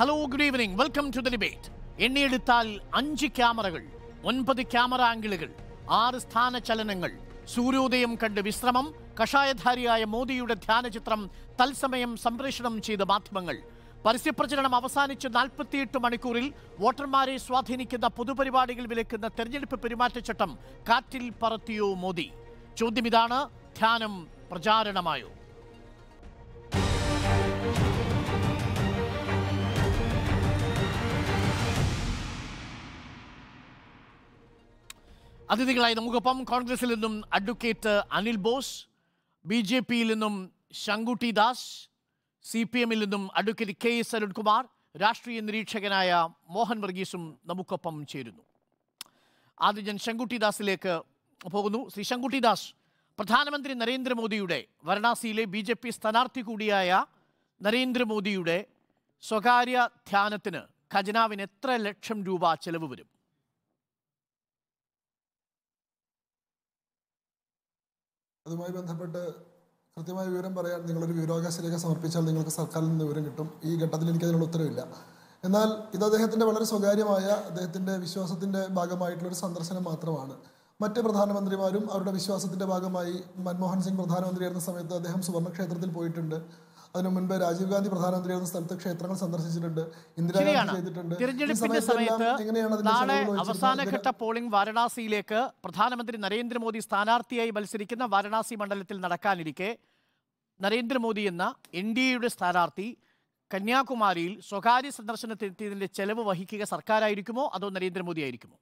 Hello good evening welcome to the debate എണ്ണിയെടുത്താൽ അഞ്ച് ക്യാമറകൾ ഒൻപത് ക്യാമറ ആംഗിളുകൾ ആറ് സ്ഥാന ചലനങ്ങൾ സൂര്യോദയം കണ്ട് വിശ്രമം കഷായധാരിയായ മോദിയുടെ ധ്യാനചിത്രം തത്സമയം സംപ്രേഷണം ചെയ്ത മാധ്യമങ്ങൾ പരസ്യപ്രചരണം അവസാനിച്ച് നാൽപ്പത്തിയെട്ട് മണിക്കൂറിൽ വോട്ടർമാരെ സ്വാധീനിക്കുന്ന പൊതുപരിപാടികൾ വിലക്കുന്ന തെരഞ്ഞെടുപ്പ് പെരുമാറ്റച്ചട്ടം കാറ്റിൽ പറത്തിയോ മോദി ചോദ്യം ഇതാണ് ധ്യാനം പ്രചാരണമായോ അതിഥികളായി നമുക്കൊപ്പം കോൺഗ്രസിൽ നിന്നും advocate Anil Bose B J പിയിൽ നിന്നും ശങ്കുട്ടി ദാസ് സി പി എമ്മിൽ നിന്നും അഡ്വക്കേറ്റ് കെ എസ് അരുൺകുമാർ രാഷ്ട്രീയ നിരീക്ഷകനായ മോഹൻ വർഗീസും നമുക്കൊപ്പം ചേരുന്നു ആദ്യം ഞാൻ ശങ്കുട്ടി ദാസിലേക്ക് പോകുന്നു ശ്രീ ശങ്കുട്ടി ദാസ് പ്രധാനമന്ത്രി നരേന്ദ്രമോദിയുടെ വാരണാസിയിലെ ബി ജെ പി സ്ഥാനാർത്ഥി കൂടിയായ നരേന്ദ്രമോദിയുടെ സ്വകാര്യ ധ്യാനത്തിന് ഖജനാവിന് എത്ര ലക്ഷം രൂപ ചെലവ് വരും അതുമായി ബന്ധപ്പെട്ട് കൃത്യമായ വിവരം പറയാൻ നിങ്ങളൊരു വിവരാവകാശ രേഖ സമർപ്പിച്ചാൽ നിങ്ങൾക്ക് സർക്കാരിൽ നിന്ന് വിവരം കിട്ടും ഈ ഘട്ടത്തിൽ എനിക്ക് അതിനുള്ള ഉത്തരവില്ല എന്നാൽ ഇത് അദ്ദേഹത്തിൻ്റെ വളരെ സ്വകാര്യമായ അദ്ദേഹത്തിൻ്റെ വിശ്വാസത്തിൻ്റെ ഭാഗമായിട്ടുള്ളൊരു സന്ദർശനം മാത്രമാണ് മറ്റ് പ്രധാനമന്ത്രിമാരും അവരുടെ വിശ്വാസത്തിൻ്റെ ഭാഗമായി മൻമോഹൻ സിംഗ് പ്രധാനമന്ത്രിയായിരുന്ന സമയത്ത് അദ്ദേഹം സുവർണക്ഷേത്രത്തിൽ പോയിട്ടുണ്ട് അതിനു മുൻപ് രാജീവ് ഗാന്ധി പ്രധാനമന്ത്രി ആയിരുന്ന സ്ഥലത്ത് ക്ഷേത്രങ്ങൾ സന്ദർശിച്ചിട്ടുണ്ട് ഇന്ദിരാഗാന്ധി ചെയ്തിട്ടുണ്ട് തിരഞ്ഞെടുപ്പിന്റെ സമയത്ത് നാളെ അവസാനഘട്ട പോളിംഗ് വാരണാസിയിലേക്ക് പ്രധാനമന്ത്രി നരേന്ദ്രമോദി സ്ഥാനാർത്ഥിയായി മത്സരിക്കുന്ന വാരണാസി മണ്ഡലത്തിൽ നടക്കാനിരിക്കെ നരേന്ദ്രമോദി എന്ന എൻ ഡി എയുടെ സ്ഥാനാർത്ഥി കന്യാകുമാരിയിൽ സ്വകാര്യ സന്ദർശനത്തിനെത്തിയതിന്റെ ചെലവ് വഹിക്കുക സർക്കാരായിരിക്കുമോ അതോ നരേന്ദ്രമോദി ആയിരിക്കുമോ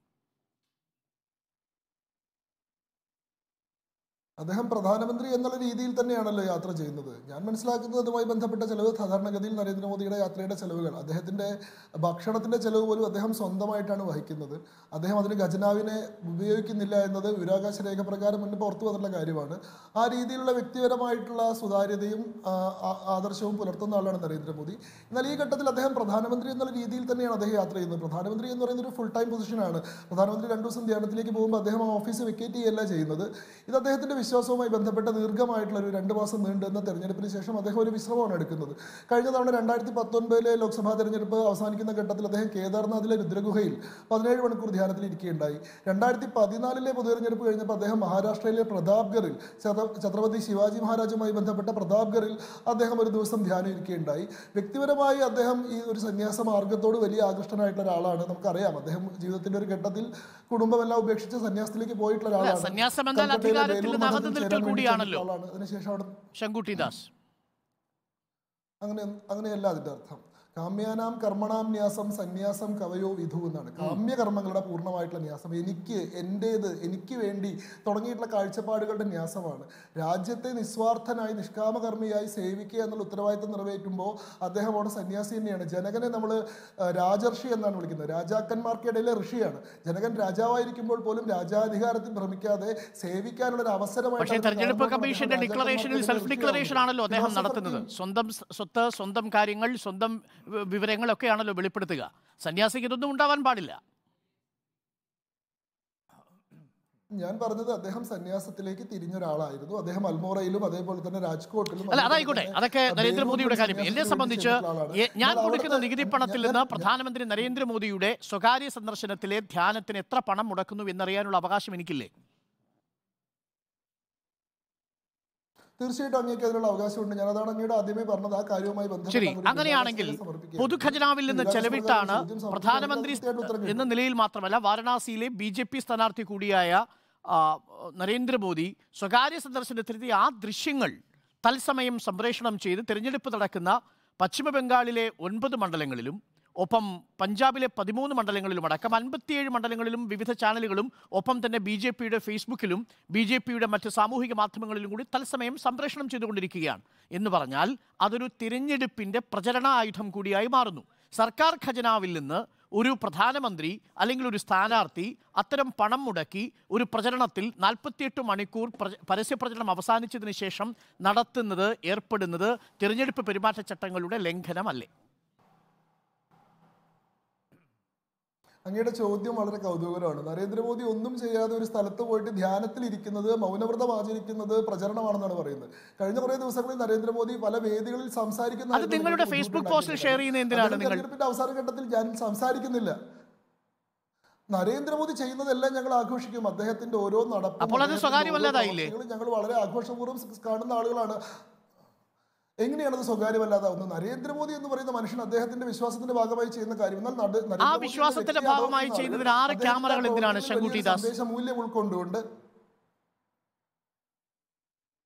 അദ്ദേഹം പ്രധാനമന്ത്രി എന്നുള്ള രീതിയിൽ തന്നെയാണല്ലോ യാത്ര ചെയ്യുന്നത് ഞാൻ മനസ്സിലാക്കുന്നത് അതുമായി ബന്ധപ്പെട്ട ചെലവ് സാധാരണഗതിയിൽ നരേന്ദ്രമോദിയുടെ യാത്രയുടെ ചെലവുകൾ അദ്ദേഹത്തിൻ്റെ ഭക്ഷണത്തിൻ്റെ ചെലവ് പോലും അദ്ദേഹം സ്വന്തമായിട്ടാണ് വഹിക്കുന്നത് അദ്ദേഹം അതിന് ഖജനാവിനെ ഉപയോഗിക്കുന്നില്ല എന്നത് വിരാകാശ രേഖ പ്രകാരം മുന്നേ പുറത്തു വന്നിട്ടുള്ള കാര്യമാണ് ആ രീതിയിലുള്ള വ്യക്തിപരമായിട്ടുള്ള സുതാര്യതയും ആദർശവും പുലർത്തുന്ന ആളാണ് നരേന്ദ്രമോദി എന്നാൽ ഈ ഘട്ടത്തിൽ അദ്ദേഹം പ്രധാനമന്ത്രി എന്നുള്ള രീതിയിൽ തന്നെയാണ് അദ്ദേഹം യാത്ര ചെയ്യുന്നത് പ്രധാനമന്ത്രി എന്ന് പറയുന്ന ഒരു ഫുൾ ടൈം പൊസിഷനാണ് പ്രധാനമന്ത്രി രണ്ടു ദിവസം ധ്യാനത്തിലേക്ക് പോകുമ്പോൾ അദ്ദേഹം ആ ഓഫീസ് വെക്കേറ്റ് ചെയ്യുകയല്ല ചെയ്യുന്നത് ഇത് അദ്ദേഹത്തിൻ്റെ വിശ്വാസവുമായി ബന്ധപ്പെട്ട ദീർഘമായിട്ടുള്ള ഒരു രണ്ട് മാസം നീണ്ടുവന്ന തെരഞ്ഞെടുപ്പിന് ശേഷം അദ്ദേഹം ഒരു വിശ്രമമാണ് എടുക്കുന്നത് കഴിഞ്ഞ തവണ രണ്ടായിരത്തി പത്തൊൻപതിലെ ലോക്സഭാ തെരഞ്ഞെടുപ്പ് അവസാനിക്കുന്ന ഘട്ടത്തിൽ അദ്ദേഹം കേദാർനാഥിലെ രുദ്രഗുഹയിൽ പതിനേഴ് മണിക്കൂർ ധ്യാനത്തിൽ ഇരിക്കുകയുണ്ടായി രണ്ടായിരത്തി പതിനാലിലെ പൊതുതെരഞ്ഞെടുപ്പ് കഴിഞ്ഞപ്പോൾ അദ്ദേഹം മഹാരാഷ്ട്രയിലെ പ്രതാപ്ഗറിൽ ഛത്രപതി ശിവാജി മഹാരാജുമായി ബന്ധപ്പെട്ട പ്രതാപ്ഗറിൽ അദ്ദേഹം ഒരു ദിവസം ധ്യാനം ഇരിക്കുകയുണ്ടായി വ്യക്തിപരമായി അദ്ദേഹം ഈ ഒരു സന്യാസ മാർഗത്തോട് വലിയ ആകൃഷ്ടനായിട്ടുള്ള ഒരാളാണ് നമുക്കറിയാം അദ്ദേഹം ജീവിതത്തിന്റെ ഒരു ഘട്ടത്തിൽ കുടുംബമെല്ലാം ഉപേക്ഷിച്ച് സന്യാസത്തിലേക്ക് പോയിട്ടുള്ള ഒരാളാണ് കാത്തു നിൽക്കൽ കൂടിയാണല്ലോ ശങ്കുട്ടി ദാസ് അങ്ങനെ അങ്ങനെയല്ല അതിന്റെ അർത്ഥം കാമ്യാനാം കർമ്മണാം ന്യാസം സന്യാസം കവയോ വിധു എന്നാണ് കർമ്മങ്ങളുടെ പൂർണ്ണമായിട്ടുള്ള ന്യാസം എനിക്ക് എൻ്റേത് എനിക്ക് വേണ്ടി തുടങ്ങിയിട്ടുള്ള കാഴ്ചപ്പാടുകളുടെ ന്യാസമാണ് രാജ്യത്തെ നിസ്വാർത്ഥനായി നിഷ്കാമകർമ്മിയായി സേവിക്കുക എന്നുള്ള ഉത്തരവാദിത്വം നിറവേറ്റുമ്പോൾ അദ്ദേഹം അവിടെ സന്യാസി തന്നെയാണ് ജനകനെ നമ്മൾ രാജർഷി എന്നാണ് വിളിക്കുന്നത് രാജാക്കന്മാർക്കിടയിലെ ഋഷിയാണ് ജനകൻ രാജാവായിരിക്കുമ്പോൾ പോലും രാജാധികാരത്തിൽ ഭ്രമിക്കാതെ സേവിക്കാനുള്ള ഒരു അവസരമായിട്ട് തെരഞ്ഞെടുപ്പ് കമ്മീഷന്റെ ഡിക്ലറേഷനിൽ സെൽഫ് ഡിക്ലറേഷൻ ആണല്ലോ അദ്ദേഹം സ്വന്തം സ്വത്ത് സ്വന്തം കാര്യങ്ങൾ സ്വന്തം വിവരങ്ങളൊക്കെയാണല്ലോ വെളിപ്പെടുത്തുക സന്യാസിക്ക് ഇതൊന്നും ഉണ്ടാവാൻ പാടില്ല ഞാൻ പറഞ്ഞത് അദ്ദേഹം സന്യാസത്തിലേക്ക് തിരിഞ്ഞൊരാളായിരുന്നു അദ്ദേഹം അൽമോറയിലും അതേപോലെ തന്നെ രാജ്കോട്ടിലും അല്ല അതായിക്കോട്ടെ അതൊക്കെ നരേന്ദ്രമോദിയുടെ കാര്യം എന്നെ സംബന്ധിച്ച് ഞാൻ കൊടുക്കുന്ന നികുതി പണത്തിൽ നിന്ന് പ്രധാനമന്ത്രി നരേന്ദ്രമോദിയുടെ സ്വകാര്യ സന്ദർശനത്തിലെ ധ്യാനത്തിന് എത്ര പണം മുടക്കുന്നു എന്നറിയാനുള്ള അവകാശം എനിക്കില്ലേ തീർച്ചയായിട്ടും അങ്ങേക്ക് അതിനുള്ള അവകാശമുണ്ട് ഞാൻ അതാണ് അങ്ങയുടെ ആദ്യമേ പറഞ്ഞത് ആ കാര്യവുമായി ശരി അങ്ങനെയാണെങ്കിൽ പൊതുഖജനാവിൽ നിന്ന് ചെലവിട്ടാണ് പ്രധാനമന്ത്രി എന്ന നിലയിൽ മാത്രമല്ല വാരണാസിയിലെ ബി ജെ പി സ്ഥാനാർത്ഥി കൂടിയായ നരേന്ദ്രമോദി സ്വകാര്യ സന്ദർശനത്തിലെത്തി ആ ദൃശ്യങ്ങൾ തത്സമയം സംപ്രേഷണം ചെയ്ത് തിരഞ്ഞെടുപ്പ് നടക്കുന്ന പശ്ചിമ ബംഗാളിലെ ഒൻപത് മണ്ഡലങ്ങളിലും ഒപ്പം പഞ്ചാബിലെ പതിമൂന്ന് മണ്ഡലങ്ങളിലും അടക്കം അൻപത്തിയേഴ് മണ്ഡലങ്ങളിലും വിവിധ ചാനലുകളും ഒപ്പം തന്നെ ബി ജെ പിയുടെ ഫേസ്ബുക്കിലും ബി ജെ പിയുടെ മറ്റ് സാമൂഹിക മാധ്യമങ്ങളിലും കൂടി തത്സമയം സംപ്രേഷണം ചെയ്തുകൊണ്ടിരിക്കുകയാണ് എന്ന് പറഞ്ഞാൽ അതൊരു തിരഞ്ഞെടുപ്പിൻ്റെ പ്രചരണ ആയുധം കൂടിയായി മാറുന്നു സർക്കാർ ഖജനാവിൽ നിന്ന് ഒരു പ്രധാനമന്ത്രി അല്ലെങ്കിൽ ഒരു സ്ഥാനാർത്ഥി അത്തരം പണം മുടക്കി ഒരു പ്രചരണത്തിൽ നാൽപ്പത്തിയെട്ട് മണിക്കൂർ പരസ്യ പ്രചരണം അവസാനിച്ചതിന് ശേഷം നടത്തുന്നത് ഏർപ്പെടുന്നത് തിരഞ്ഞെടുപ്പ് പെരുമാറ്റച്ചട്ടങ്ങളുടെ ലംഘനമല്ലേ അങ്ങയുടെ ചോദ്യം വളരെ കൗതുകരമാണ് നരേന്ദ്രമോദി ഒന്നും ചെയ്യാതെ ഒരു സ്ഥലത്ത് പോയിട്ട് ധ്യാനത്തിൽ ഇരിക്കുന്നത് മൗനവ്രതം ആചരിക്കുന്നത് പ്രചരണമാണെന്നാണ് പറയുന്നത് കഴിഞ്ഞ കുറേ ദിവസങ്ങളിൽ നരേന്ദ്രമോദി പല വേദികളിൽ സംസാരിക്കുന്ന നിങ്ങളുടെ ഫേസ്ബുക്ക് പോസ്റ്റിൽ ഷെയർ ചെയ്യുന്ന എന്തിനാണ് തെരഞ്ഞെടുപ്പിന്റെ അവസാന ഘട്ടത്തിൽ ഞാൻ സംസാരിക്കുന്നില്ല നരേന്ദ്രമോദി ചെയ്യുന്നതെല്ലാം ഞങ്ങൾ ആഘോഷിക്കും അദ്ദേഹത്തിന്റെ ഓരോ നടപ്പും ഞങ്ങൾ വളരെ ആഘോഷപൂർവ്വം കാണുന്ന ആളുകളാണ് എങ്ങനെയാണത് സ്വകാര്യമല്ലാതാവുന്നത് നരേന്ദ്രമോദി എന്ന് പറയുന്ന മനുഷ്യൻ അദ്ദേഹത്തിന്റെ വിശ്വാസത്തിന്റെ ഭാഗമായി ചെയ്യുന്ന കാര്യം എന്നാൽ ആ വിശ്വാസത്തിന്റെ ഭാഗമായി ചെയ്യുന്നതിന് ആറ് ക്യാമറകൾ എന്തിനാണ് സന്ദേശ മൂല്യം ഉൾക്കൊണ്ടുകൊണ്ട്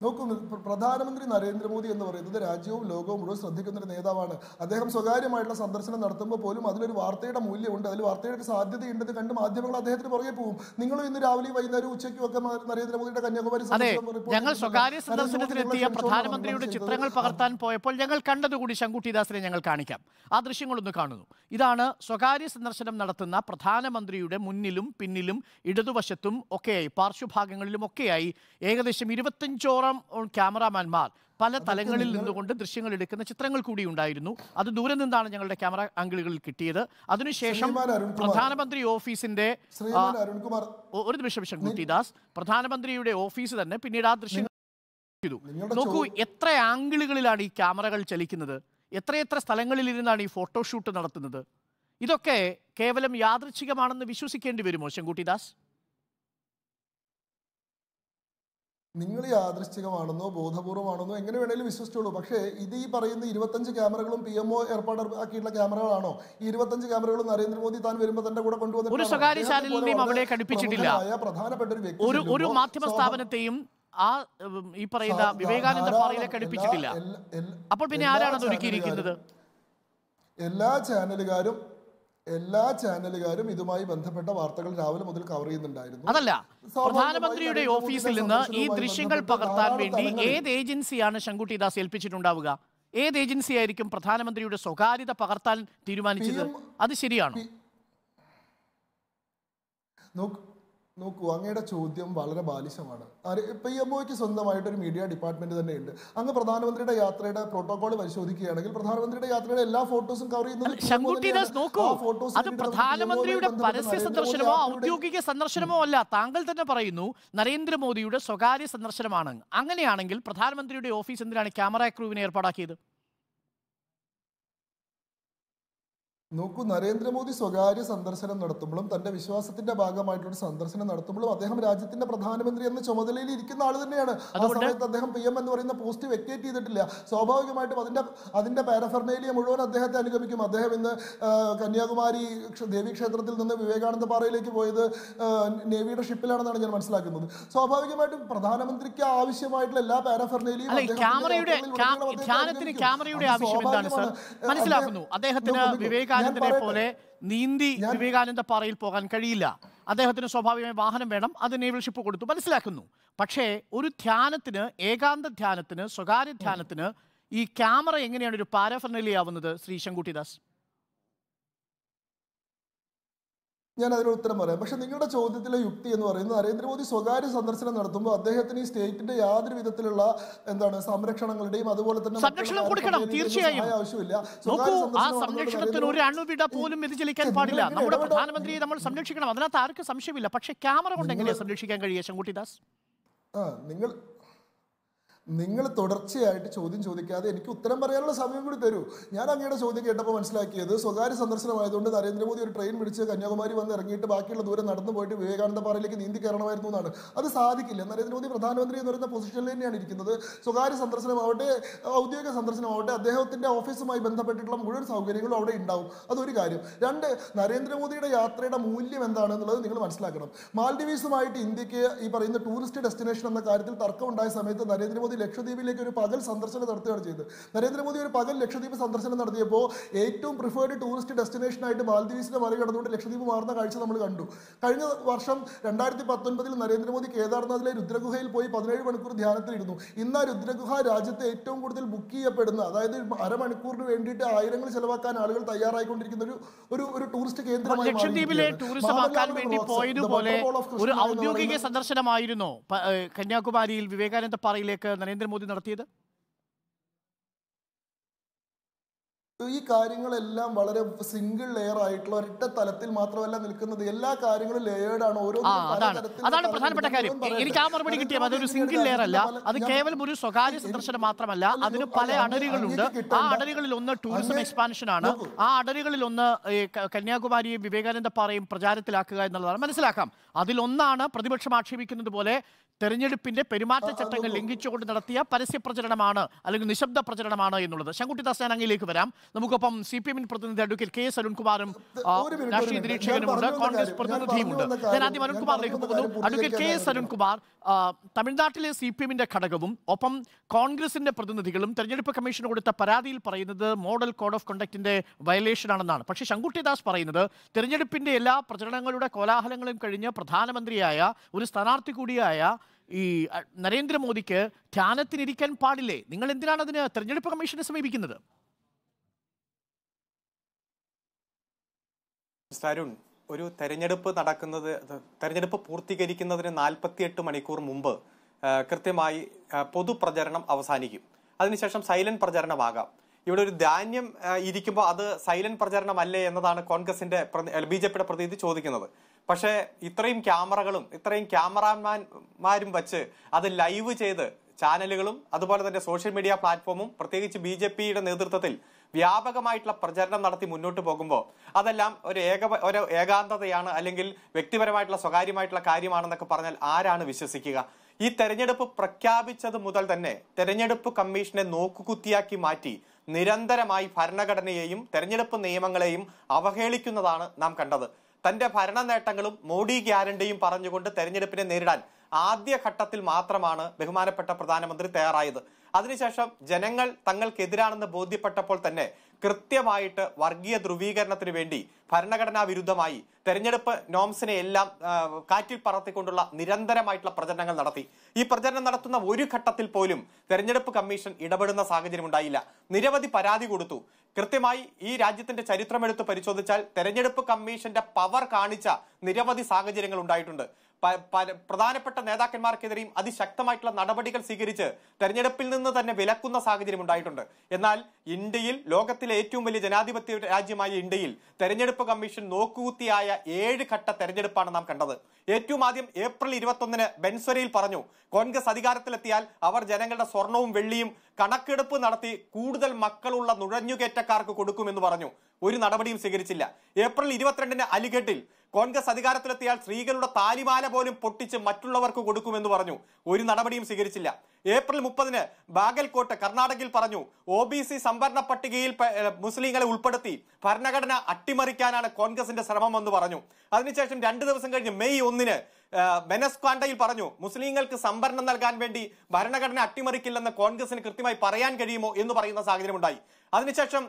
നോക്കൂ പ്രധാനമന്ത്രി നരേന്ദ്രമോദി എന്ന് പറയുന്നത് രാജ്യവും ലോകവും മുഴുവൻ ശ്രദ്ധിക്കുന്ന ഒരു നേതാവാണ് അദ്ദേഹം സ്വകാര്യമായിട്ടുള്ള സന്ദർശനം നടത്തുമ്പോൾ പോലും അതിലൊരു വാർത്തയുടെ മൂല്യമുണ്ട് അതിൽ വാർത്തയുടെ സാധ്യതയുണ്ടെന്ന് കണ്ട് മാധ്യമങ്ങൾ അദ്ദേഹത്തിന് പുറകെ പോകും നിങ്ങളും ഇന്ന് രാവിലെ വൈകുന്നേരം ഉച്ചയ്ക്കും ഒക്കെ നരേന്ദ്രമോദിയുടെ കന്യാകുമാരി ഞങ്ങൾ സ്വകാര്യ സന്ദർശനത്തിലെത്തിയ പ്രധാനമന്ത്രിയുടെ ചിത്രങ്ങൾ പകർത്താൻ പോയപ്പോൾ ഞങ്ങൾ കണ്ടതുകൂടി ശങ്കുട്ടിദാസിനെ ഞങ്ങൾ കാണിക്കാം ആ ദൃശ്യങ്ങളൊന്ന് കാണുന്നു ഇതാണ് സ്വകാര്യ സന്ദർശനം നടത്തുന്ന പ്രധാനമന്ത്രിയുടെ മുന്നിലും പിന്നിലും ഇടതുവശത്തും ഒക്കെയായി പാർശ്വഭാഗങ്ങളിലും ഒക്കെയായി ഏകദേശം ഇരുപത്തഞ്ചോളം ക്യാമറ ക്യാമറാമാൻമാർ പല തലങ്ങളിൽ നിന്നുകൊണ്ട് ദൃശ്യങ്ങൾ എടുക്കുന്ന ചിത്രങ്ങൾ കൂടി ഉണ്ടായിരുന്നു അത് ദൂരെ നിന്നാണ് ഞങ്ങളുടെ ക്യാമറ ആംഗിളുകളിൽ കിട്ടിയത് അതിനുശേഷം പ്രധാനമന്ത്രി ഓഫീസിന്റെ ഒരു നിമിഷം ശങ്കുത്തി ദാസ് പ്രധാനമന്ത്രിയുടെ ഓഫീസ് തന്നെ പിന്നീട് ആ ദൃശ്യങ്ങൾ നോക്കൂ എത്ര ആംഗിളുകളിലാണ് ഈ ക്യാമറകൾ ചലിക്കുന്നത് എത്രയെത്ര സ്ഥലങ്ങളിൽ ഇരുന്നാണ് ഈ ഫോട്ടോഷൂട്ട് നടത്തുന്നത് ഇതൊക്കെ കേവലം യാദൃച്ഛികമാണെന്ന് വിശ്വസിക്കേണ്ടി വരുമോ ശങ്കുട്ടിദാസ് നിങ്ങൾ യാദൃശ്ചികമാണെന്നോ ബോധപൂർവമാണെന്നോ എങ്ങനെ വേണേലും വിശ്വസിച്ചോളൂ പക്ഷേ ഇത് ഈ പറയുന്ന ഇരുപത്തഞ്ച് ക്യാമറകളും പി എം ഒ ഏർപ്പാടാക്കിയിട്ടുള്ള ക്യാമറകളാണോ ഈ ഇരുപത്തഞ്ച് ക്യാമറകളും നരേന്ദ്രമോദി താൻ വരുമ്പോൾ തന്റെ കൂടെ കൊണ്ടുവന്നിട്ടില്ല പ്രധാനപ്പെട്ട ഒരു വ്യക്തി ഒരു മാധ്യമ സ്ഥാപനത്തെയും ആ ഈ പറയുന്ന വിവേകാനന്ദ പാറയിലേക്ക് അടുപ്പിച്ചിട്ടില്ല അപ്പോൾ പിന്നെ ആരാണ് അത് ഒരുക്കിയിരിക്കുന്നത് എല്ലാ ചാനലുകാരും എല്ലാ ചാനലുകാരും ഇതുമായി ബന്ധപ്പെട്ട വാർത്തകൾ രാവിലെ മുതൽ കവർ ചെയ്യുന്നുണ്ടായിരുന്നു അതല്ല പ്രധാനമന്ത്രിയുടെ ഓഫീസിൽ നിന്ന് ഈ ദൃശ്യങ്ങൾ പകർത്താൻ വേണ്ടി ഏത് ഏജൻസിയാണ് ശങ്കുട്ടി ദാസ് ഏൽപ്പിച്ചിട്ടുണ്ടാവുക ഏത് ഏജൻസി ആയിരിക്കും പ്രധാനമന്ത്രിയുടെ സ്വകാര്യത പകർത്താൻ തീരുമാനിച്ചത് അത് ശരിയാണോ നോക്കൂ അങ്ങയുടെ ചോദ്യം വളരെ ബാലിശമാണ് പെയ്യബോയ്ക്ക് സ്വന്തമായിട്ട് ഒരു മീഡിയ ഡിപ്പാർട്ട്മെന്റ് തന്നെ ഉണ്ട് അങ്ങ് പ്രധാനമന്ത്രിയുടെ യാത്രയുടെ പ്രോട്ടോകോൾ പരിശോധിക്കുകയാണെങ്കിൽ പ്രധാനമന്ത്രിയുടെ യാത്രയുടെ എല്ലാ ഫോട്ടോസും കവർ ചെയ്യുന്നത് പ്രധാനമന്ത്രിയുടെ പരസ്യ സന്ദർശനമോ ഔദ്യോഗിക സന്ദർശനമോ അല്ല താങ്കൾ തന്നെ പറയുന്നു നരേന്ദ്രമോദിയുടെ സ്വകാര്യ സന്ദർശനമാണ് അങ്ങനെയാണെങ്കിൽ പ്രധാനമന്ത്രിയുടെ ഓഫീസ് എന്തിനാണ് ക്യാമറ ക്രൂവിനെ ഏർപ്പാടാക്കിയത് നോക്കൂ നരേന്ദ്രമോദി സ്വകാര്യ സന്ദർശനം നടത്തുമ്പോഴും തൻ്റെ വിശ്വാസത്തിന്റെ ഭാഗമായിട്ടുള്ള സന്ദർശനം നടത്തുമ്പോഴും അദ്ദേഹം രാജ്യത്തിന്റെ പ്രധാനമന്ത്രി എന്ന ചുമതലയിൽ ഇരിക്കുന്ന ആൾ തന്നെയാണ് ആ സമയത്ത് അദ്ദേഹം പി എം എന്ന് പറയുന്ന പോസ്റ്റ് വെക്കേറ്റ് ചെയ്തിട്ടില്ല സ്വാഭാവികമായിട്ടും അതിന്റെ അതിന്റെ പാരഫർമേലിയ മുഴുവൻ അദ്ദേഹത്തെ അനുഗമിക്കും അദ്ദേഹം ഇന്ന് കന്യാകുമാരി ക്ഷേത്രത്തിൽ നിന്ന് വിവേകാനന്ദ പാറയിലേക്ക് പോയത് നേവിയുടെ ഷിപ്പിലാണെന്നാണ് ഞാൻ മനസ്സിലാക്കുന്നത് സ്വാഭാവികമായിട്ടും പ്രധാനമന്ത്രിക്ക് ആവശ്യമായിട്ടുള്ള എല്ലാ പാരഫർമേലിയും ക്യാമറയുടെ ക്യാമറയുടെ ആവശ്യം മനസ്സിലാക്കുന്നു അദ്ദേഹത്തിന് വിവേകാനന്ദനെ പോലെ നീന്തി വിവേകാനന്ദ പാറയിൽ പോകാൻ കഴിയില്ല അദ്ദേഹത്തിന് സ്വാഭാവികമായി വാഹനം വേണം അത് ഷിപ്പ് കൊടുത്തു മനസ്സിലാക്കുന്നു പക്ഷേ ഒരു ധ്യാനത്തിന് ഏകാന്ത ധ്യാനത്തിന് സ്വകാര്യ ധ്യാനത്തിന് ഈ ക്യാമറ എങ്ങനെയാണ് ഒരു പാരാഫർണലി ആവുന്നത് ശ്രീ ശങ്കുട്ടിദാസ് ഞാൻ അതിനൊരു ഉത്തരം പറയാം പക്ഷെ നിങ്ങളുടെ ചോദ്യത്തിലെ യുക്തി എന്ന് പറയുന്നത് നരേന്ദ്രമോദി സ്വകാര്യ സന്ദർശനം നടത്തുമ്പോൾ അദ്ദേഹത്തിന് ഈ സ്റ്റേറ്റിന്റെ യാതൊരു വിധത്തിലുള്ള എന്താണ് സംരക്ഷണങ്ങളുടെയും അതുപോലെ തന്നെ സംരക്ഷണം കൊടുക്കണം തീർച്ചയായും ആവശ്യമില്ല ആ സംരക്ഷണത്തിന് ഒരു അണുവിട പോലും വ്യതിചലിക്കാൻ പാടില്ല നമ്മുടെ പ്രധാനമന്ത്രിയെ നമ്മൾ സംരക്ഷിക്കണം അതിനകത്ത് ആർക്കും സംശയമില്ല പക്ഷെ ക്യാമറ കൊണ്ടെങ്കിലും സംരക്ഷിക്കാൻ കഴിയുക ശങ്കുട്ടിദാസ് ആ നിങ്ങൾ നിങ്ങൾ തുടർച്ചയായിട്ട് ചോദ്യം ചോദിക്കാതെ എനിക്ക് ഉത്തരം പറയാനുള്ള സമയം കൂടി തരൂ ഞാൻ അങ്ങയുടെ ചോദ്യം കേട്ടപ്പോൾ മനസ്സിലാക്കിയത് സ്വകാര്യ സന്ദർശനമായതുകൊണ്ട് നരേന്ദ്രമോദി ഒരു ട്രെയിൻ പിടിച്ച് കന്യാകുമാരി വന്ന് ഇറങ്ങിയിട്ട് ബാക്കിയുള്ള ദൂരം നടന്നു പോയിട്ട് വിവേകാനന്ദ പാറയിലേക്ക് നീന്തി കയറണമായിരുന്നു എന്നാണ് അത് സാധിക്കില്ല നരേന്ദ്രമോദി പ്രധാനമന്ത്രി എന്ന് പറയുന്ന പൊസിഷനിൽ തന്നെയാണ് ഇരിക്കുന്നത് സ്വകാര്യ സന്ദർശനമാവട്ടെ ഔദ്യോഗിക സന്ദർശനമാവട്ടെ അദ്ദേഹത്തിൻ്റെ ഓഫീസുമായി ബന്ധപ്പെട്ടിട്ടുള്ള മുഴുവൻ സൗകര്യങ്ങളും അവിടെ ഉണ്ടാവും അതൊരു കാര്യം രണ്ട് നരേന്ദ്രമോദിയുടെ യാത്രയുടെ മൂല്യം എന്താണെന്നുള്ളത് നിങ്ങൾ മനസ്സിലാക്കണം മാൽഡീവ്സുമായിട്ട് ഇന്ത്യക്ക് ഈ പറയുന്ന ടൂറിസ്റ്റ് ഡെസ്റ്റിനേഷൻ എന്ന കാര്യത്തിൽ തർക്കമുണ്ടായ സമയത്ത് നരേന്ദ്രമോദി നരേന്ദ്രമോദി ലക്ഷദ്വീപിലേക്ക് ഒരു പകൽ സന്ദർശനം നടത്തുകയാണ് ചെയ്തത് നരേന്ദ്രമോദി ഒരു പകൽ ലക്ഷദ്വീപ് സന്ദർശനം നടത്തിയപ്പോൾ ഏറ്റവും പ്രിഫേർഡ് ടൂറിസ്റ്റ് ഡെസ്റ്റിനേഷനായിട്ട് മാലദ്വീപ്സിനെ മറികടന്നുകൊണ്ട് ലക്ഷദ്വീപ് മാറുന്ന കാഴ്ച നമ്മൾ കണ്ടു കഴിഞ്ഞ വർഷം രണ്ടായിരത്തി പത്തൊൻപതിൽ നരേന്ദ്രമോദി കേദാർനാഥിലെ രുദ്രഗുഹയിൽ പോയി പതിനേഴ് മണിക്കൂർ ധ്യാനത്തിലിരുന്നു ഇന്ന് ആ രുദ്രഗുഹ രാജ്യത്തെ ഏറ്റവും കൂടുതൽ ബുക്ക് ചെയ്യപ്പെടുന്ന അതായത് അരമണിക്കൂറിന് വേണ്ടിയിട്ട് ആയിരങ്ങൾ ചെലവാക്കാൻ ആളുകൾ തയ്യാറായിക്കൊണ്ടിരിക്കുന്ന ഒരു ഒരു ഒരു ടൂറിസ്റ്റ് കേന്ദ്രമായി ടൂറിസം വേണ്ടി പോയതുപോലെ ഒരു സന്ദർശനമായിരുന്നു കന്യാകുമാരിയിൽ വിവേകാനന്ദ പാറയിലേക്ക് നരേന്ദ്രമോദി നടത്തിയത് ഈ കാര്യങ്ങളെല്ലാം വളരെ സിംഗിൾ ലെയർ ആയിട്ടുള്ള ഒരൊറ്റ തലത്തിൽ മാത്രമല്ല നിൽക്കുന്നത് എല്ലാ കാര്യങ്ങളും ലെയേർഡ് ആണ് ഓരോ അതാണ് പ്രധാനപ്പെട്ട കാര്യം എനിക്ക് ആ മറുപടി കിട്ടിയത് അതൊരു സിംഗിൾ ലെയർ അല്ല അത് കേവലം ഒരു സ്വകാര്യ സന്ദർശനം മാത്രമല്ല അതിന് പല അടരുകളുണ്ട് ആ അടരുകളിൽ ഒന്ന് ടൂറിസം എക്സ്പാൻഷൻ ആണ് ആ അടരുകളിൽ ഒന്ന് കന്യാകുമാരിയും വിവേകാനന്ദ പാറയും പ്രചാരത്തിലാക്കുക എന്നുള്ളതാണ് മനസ്സിലാക്കാം അതിലൊന്നാണ് പ്രതിപക്ഷം ആക്ഷേപിക്കുന്നത് പോലെ തെരഞ്ഞെടുപ്പിന്റെ പെരുമാറ്റച്ചട്ടങ്ങൾ ലംഘിച്ചുകൊണ്ട് നടത്തിയ പരസ്യ പ്രചരണമാണ് അല്ലെങ്കിൽ നിശബ്ദ പ്രചരണമാണ് എന്നുള്ളത് ശങ്കുട്ടിദാസ് ഞാൻ അങ്ങിലേക്ക് വരാം നമുക്കൊപ്പം സി പി എമ്മിൻ പ്രതിനിധി അഡ്വക്കേറ്റ് കെ എസ് അരുൺകുമാറും രാഷ്ട്രീയ നിരീക്ഷകനുമുണ്ട് കോൺഗ്രസ് പ്രതിനിധിയുമുണ്ട് ഞാൻ ആദ്യം അരുൺകുമാറിലേക്ക് പോകുന്നു അഡ്വക്കേറ്റ് കെ എസ് അരുൺകുമാർ തമിഴ്നാട്ടിലെ സി പി എമ്മിന്റെ ഘടകവും ഒപ്പം കോൺഗ്രസിന്റെ പ്രതിനിധികളും തെരഞ്ഞെടുപ്പ് കമ്മീഷൻ കൊടുത്ത പരാതിയിൽ പറയുന്നത് മോഡൽ കോഡ് ഓഫ് കണ്ടക്ടിന്റെ വയലേഷൻ ആണെന്നാണ് പക്ഷേ ശങ്കുട്ടിദാസ് പറയുന്നത് തെരഞ്ഞെടുപ്പിന്റെ എല്ലാ പ്രചരണങ്ങളുടെ കോലാഹലങ്ങളും കഴിഞ്ഞ് പ്രധാനമന്ത്രിയായ ഒരു സ്ഥാനാർത്ഥി കൂടിയായ ഈ നരേന്ദ്രമോദിക്ക് ധ്യാനത്തിനിരിക്കാൻ പാടില്ലേ നിങ്ങൾ എന്തിനാണ് അതിന് തെരഞ്ഞെടുപ്പ് കമ്മീഷനെ സമീപിക്കുന്നത് തരുൺ ഒരു തെരഞ്ഞെടുപ്പ് നടക്കുന്നത് തെരഞ്ഞെടുപ്പ് പൂർത്തീകരിക്കുന്നതിന് നാൽപ്പത്തിയെട്ട് മണിക്കൂർ മുമ്പ് കൃത്യമായി പൊതുപ്രചരണം അവസാനിക്കും അതിനുശേഷം സൈലന്റ് പ്രചരണമാകാം ഇവിടെ ഒരു ധാന്യം ഇരിക്കുമ്പോൾ അത് സൈലന്റ് പ്രചരണമല്ലേ എന്നതാണ് കോൺഗ്രസിന്റെ ബി ജെ പിയുടെ പ്രതിനിധി ചോദിക്കുന്നത് പക്ഷേ ഇത്രയും ക്യാമറകളും ഇത്രയും ക്യാമറാമാൻമാരും വച്ച് അത് ലൈവ് ചെയ്ത് ചാനലുകളും അതുപോലെ തന്നെ സോഷ്യൽ മീഡിയ പ്ലാറ്റ്ഫോമും പ്രത്യേകിച്ച് ബി ജെ പിയുടെ നേതൃത്വത്തിൽ വ്യാപകമായിട്ടുള്ള പ്രചരണം നടത്തി മുന്നോട്ട് പോകുമ്പോൾ അതെല്ലാം ഒരു ഏക ഒരു ഏകാന്തതയാണ് അല്ലെങ്കിൽ വ്യക്തിപരമായിട്ടുള്ള സ്വകാര്യമായിട്ടുള്ള കാര്യമാണെന്നൊക്കെ പറഞ്ഞാൽ ആരാണ് വിശ്വസിക്കുക ഈ തെരഞ്ഞെടുപ്പ് പ്രഖ്യാപിച്ചത് മുതൽ തന്നെ തെരഞ്ഞെടുപ്പ് കമ്മീഷനെ നോക്കുകുത്തിയാക്കി മാറ്റി നിരന്തരമായി ഭരണഘടനയെയും തെരഞ്ഞെടുപ്പ് നിയമങ്ങളെയും അവഹേളിക്കുന്നതാണ് നാം കണ്ടത് തന്റെ ഭരണ നേട്ടങ്ങളും മോഡി ഗ്യാരണ്ടിയും പറഞ്ഞുകൊണ്ട് തെരഞ്ഞെടുപ്പിനെ നേരിടാൻ ആദ്യഘട്ടത്തിൽ മാത്രമാണ് ബഹുമാനപ്പെട്ട പ്രധാനമന്ത്രി തയ്യാറായത് അതിനുശേഷം ജനങ്ങൾ തങ്ങൾക്കെതിരാണെന്ന് ബോധ്യപ്പെട്ടപ്പോൾ തന്നെ കൃത്യമായിട്ട് വർഗീയ ധ്രുവീകരണത്തിന് വേണ്ടി ഭരണഘടനാ വിരുദ്ധമായി തെരഞ്ഞെടുപ്പ് നോംസിനെ എല്ലാം കാറ്റിൽ പറത്തിക്കൊണ്ടുള്ള നിരന്തരമായിട്ടുള്ള പ്രചരണങ്ങൾ നടത്തി ഈ പ്രചരണം നടത്തുന്ന ഒരു ഘട്ടത്തിൽ പോലും തെരഞ്ഞെടുപ്പ് കമ്മീഷൻ ഇടപെടുന്ന സാഹചര്യം ഉണ്ടായില്ല നിരവധി പരാതി കൊടുത്തു കൃത്യമായി ഈ രാജ്യത്തിന്റെ ചരിത്രമെടുത്ത് പരിശോധിച്ചാൽ തെരഞ്ഞെടുപ്പ് കമ്മീഷന്റെ പവർ കാണിച്ച നിരവധി സാഹചര്യങ്ങൾ ഉണ്ടായിട്ടുണ്ട് പ്രധാനപ്പെട്ട നേതാക്കന്മാർക്കെതിരെയും അതിശക്തമായിട്ടുള്ള നടപടികൾ സ്വീകരിച്ച് തെരഞ്ഞെടുപ്പിൽ നിന്ന് തന്നെ വിലക്കുന്ന സാഹചര്യം ഉണ്ടായിട്ടുണ്ട് എന്നാൽ ഇന്ത്യയിൽ ലോകത്തിലെ ഏറ്റവും വലിയ ജനാധിപത്യ രാജ്യമായ ഇന്ത്യയിൽ തെരഞ്ഞെടുപ്പ് കമ്മീഷൻ നോക്കുകൂത്തിയായ ഏഴ് ഘട്ട തെരഞ്ഞെടുപ്പാണ് നാം കണ്ടത് ഏറ്റവും ആദ്യം ഏപ്രിൽ ഇരുപത്തൊന്നിന് ബെൻസ്വരയിൽ പറഞ്ഞു കോൺഗ്രസ് അധികാരത്തിലെത്തിയാൽ അവർ ജനങ്ങളുടെ സ്വർണവും വെള്ളിയും കണക്കെടുപ്പ് നടത്തി കൂടുതൽ മക്കളുള്ള നുഴഞ്ഞുകയറ്റക്കാർക്ക് കൊടുക്കുമെന്ന് പറഞ്ഞു ഒരു നടപടിയും സ്വീകരിച്ചില്ല ഏപ്രിൽ ഇരുപത്തിരണ്ടിന് അലിഗഡിൽ കോൺഗ്രസ് അധികാരത്തിലെത്തിയാൽ സ്ത്രീകളുടെ താലിമാല പോലും പൊട്ടിച്ച് മറ്റുള്ളവർക്ക് കൊടുക്കുമെന്ന് പറഞ്ഞു ഒരു നടപടിയും സ്വീകരിച്ചില്ല ഏപ്രിൽ മുപ്പതിന് ബാഗൽകോട്ട് കർണാടകയിൽ പറഞ്ഞു ഒ ബി സി സംവരണ പട്ടികയിൽ മുസ്ലിങ്ങളെ ഉൾപ്പെടുത്തി ഭരണഘടന അട്ടിമറിക്കാനാണ് കോൺഗ്രസിന്റെ ശ്രമമെന്ന് പറഞ്ഞു അതിനുശേഷം രണ്ടു ദിവസം കഴിഞ്ഞ് മെയ് ഒന്നിന് ബെനസ്ക്വാണ്ടയിൽ പറഞ്ഞു മുസ്ലിങ്ങൾക്ക് സംവരണം നൽകാൻ വേണ്ടി ഭരണഘടന അട്ടിമറിക്കില്ലെന്ന് കോൺഗ്രസിന് കൃത്യമായി പറയാൻ കഴിയുമോ എന്ന് പറയുന്ന സാഹചര്യം ഉണ്ടായി അതിനുശേഷം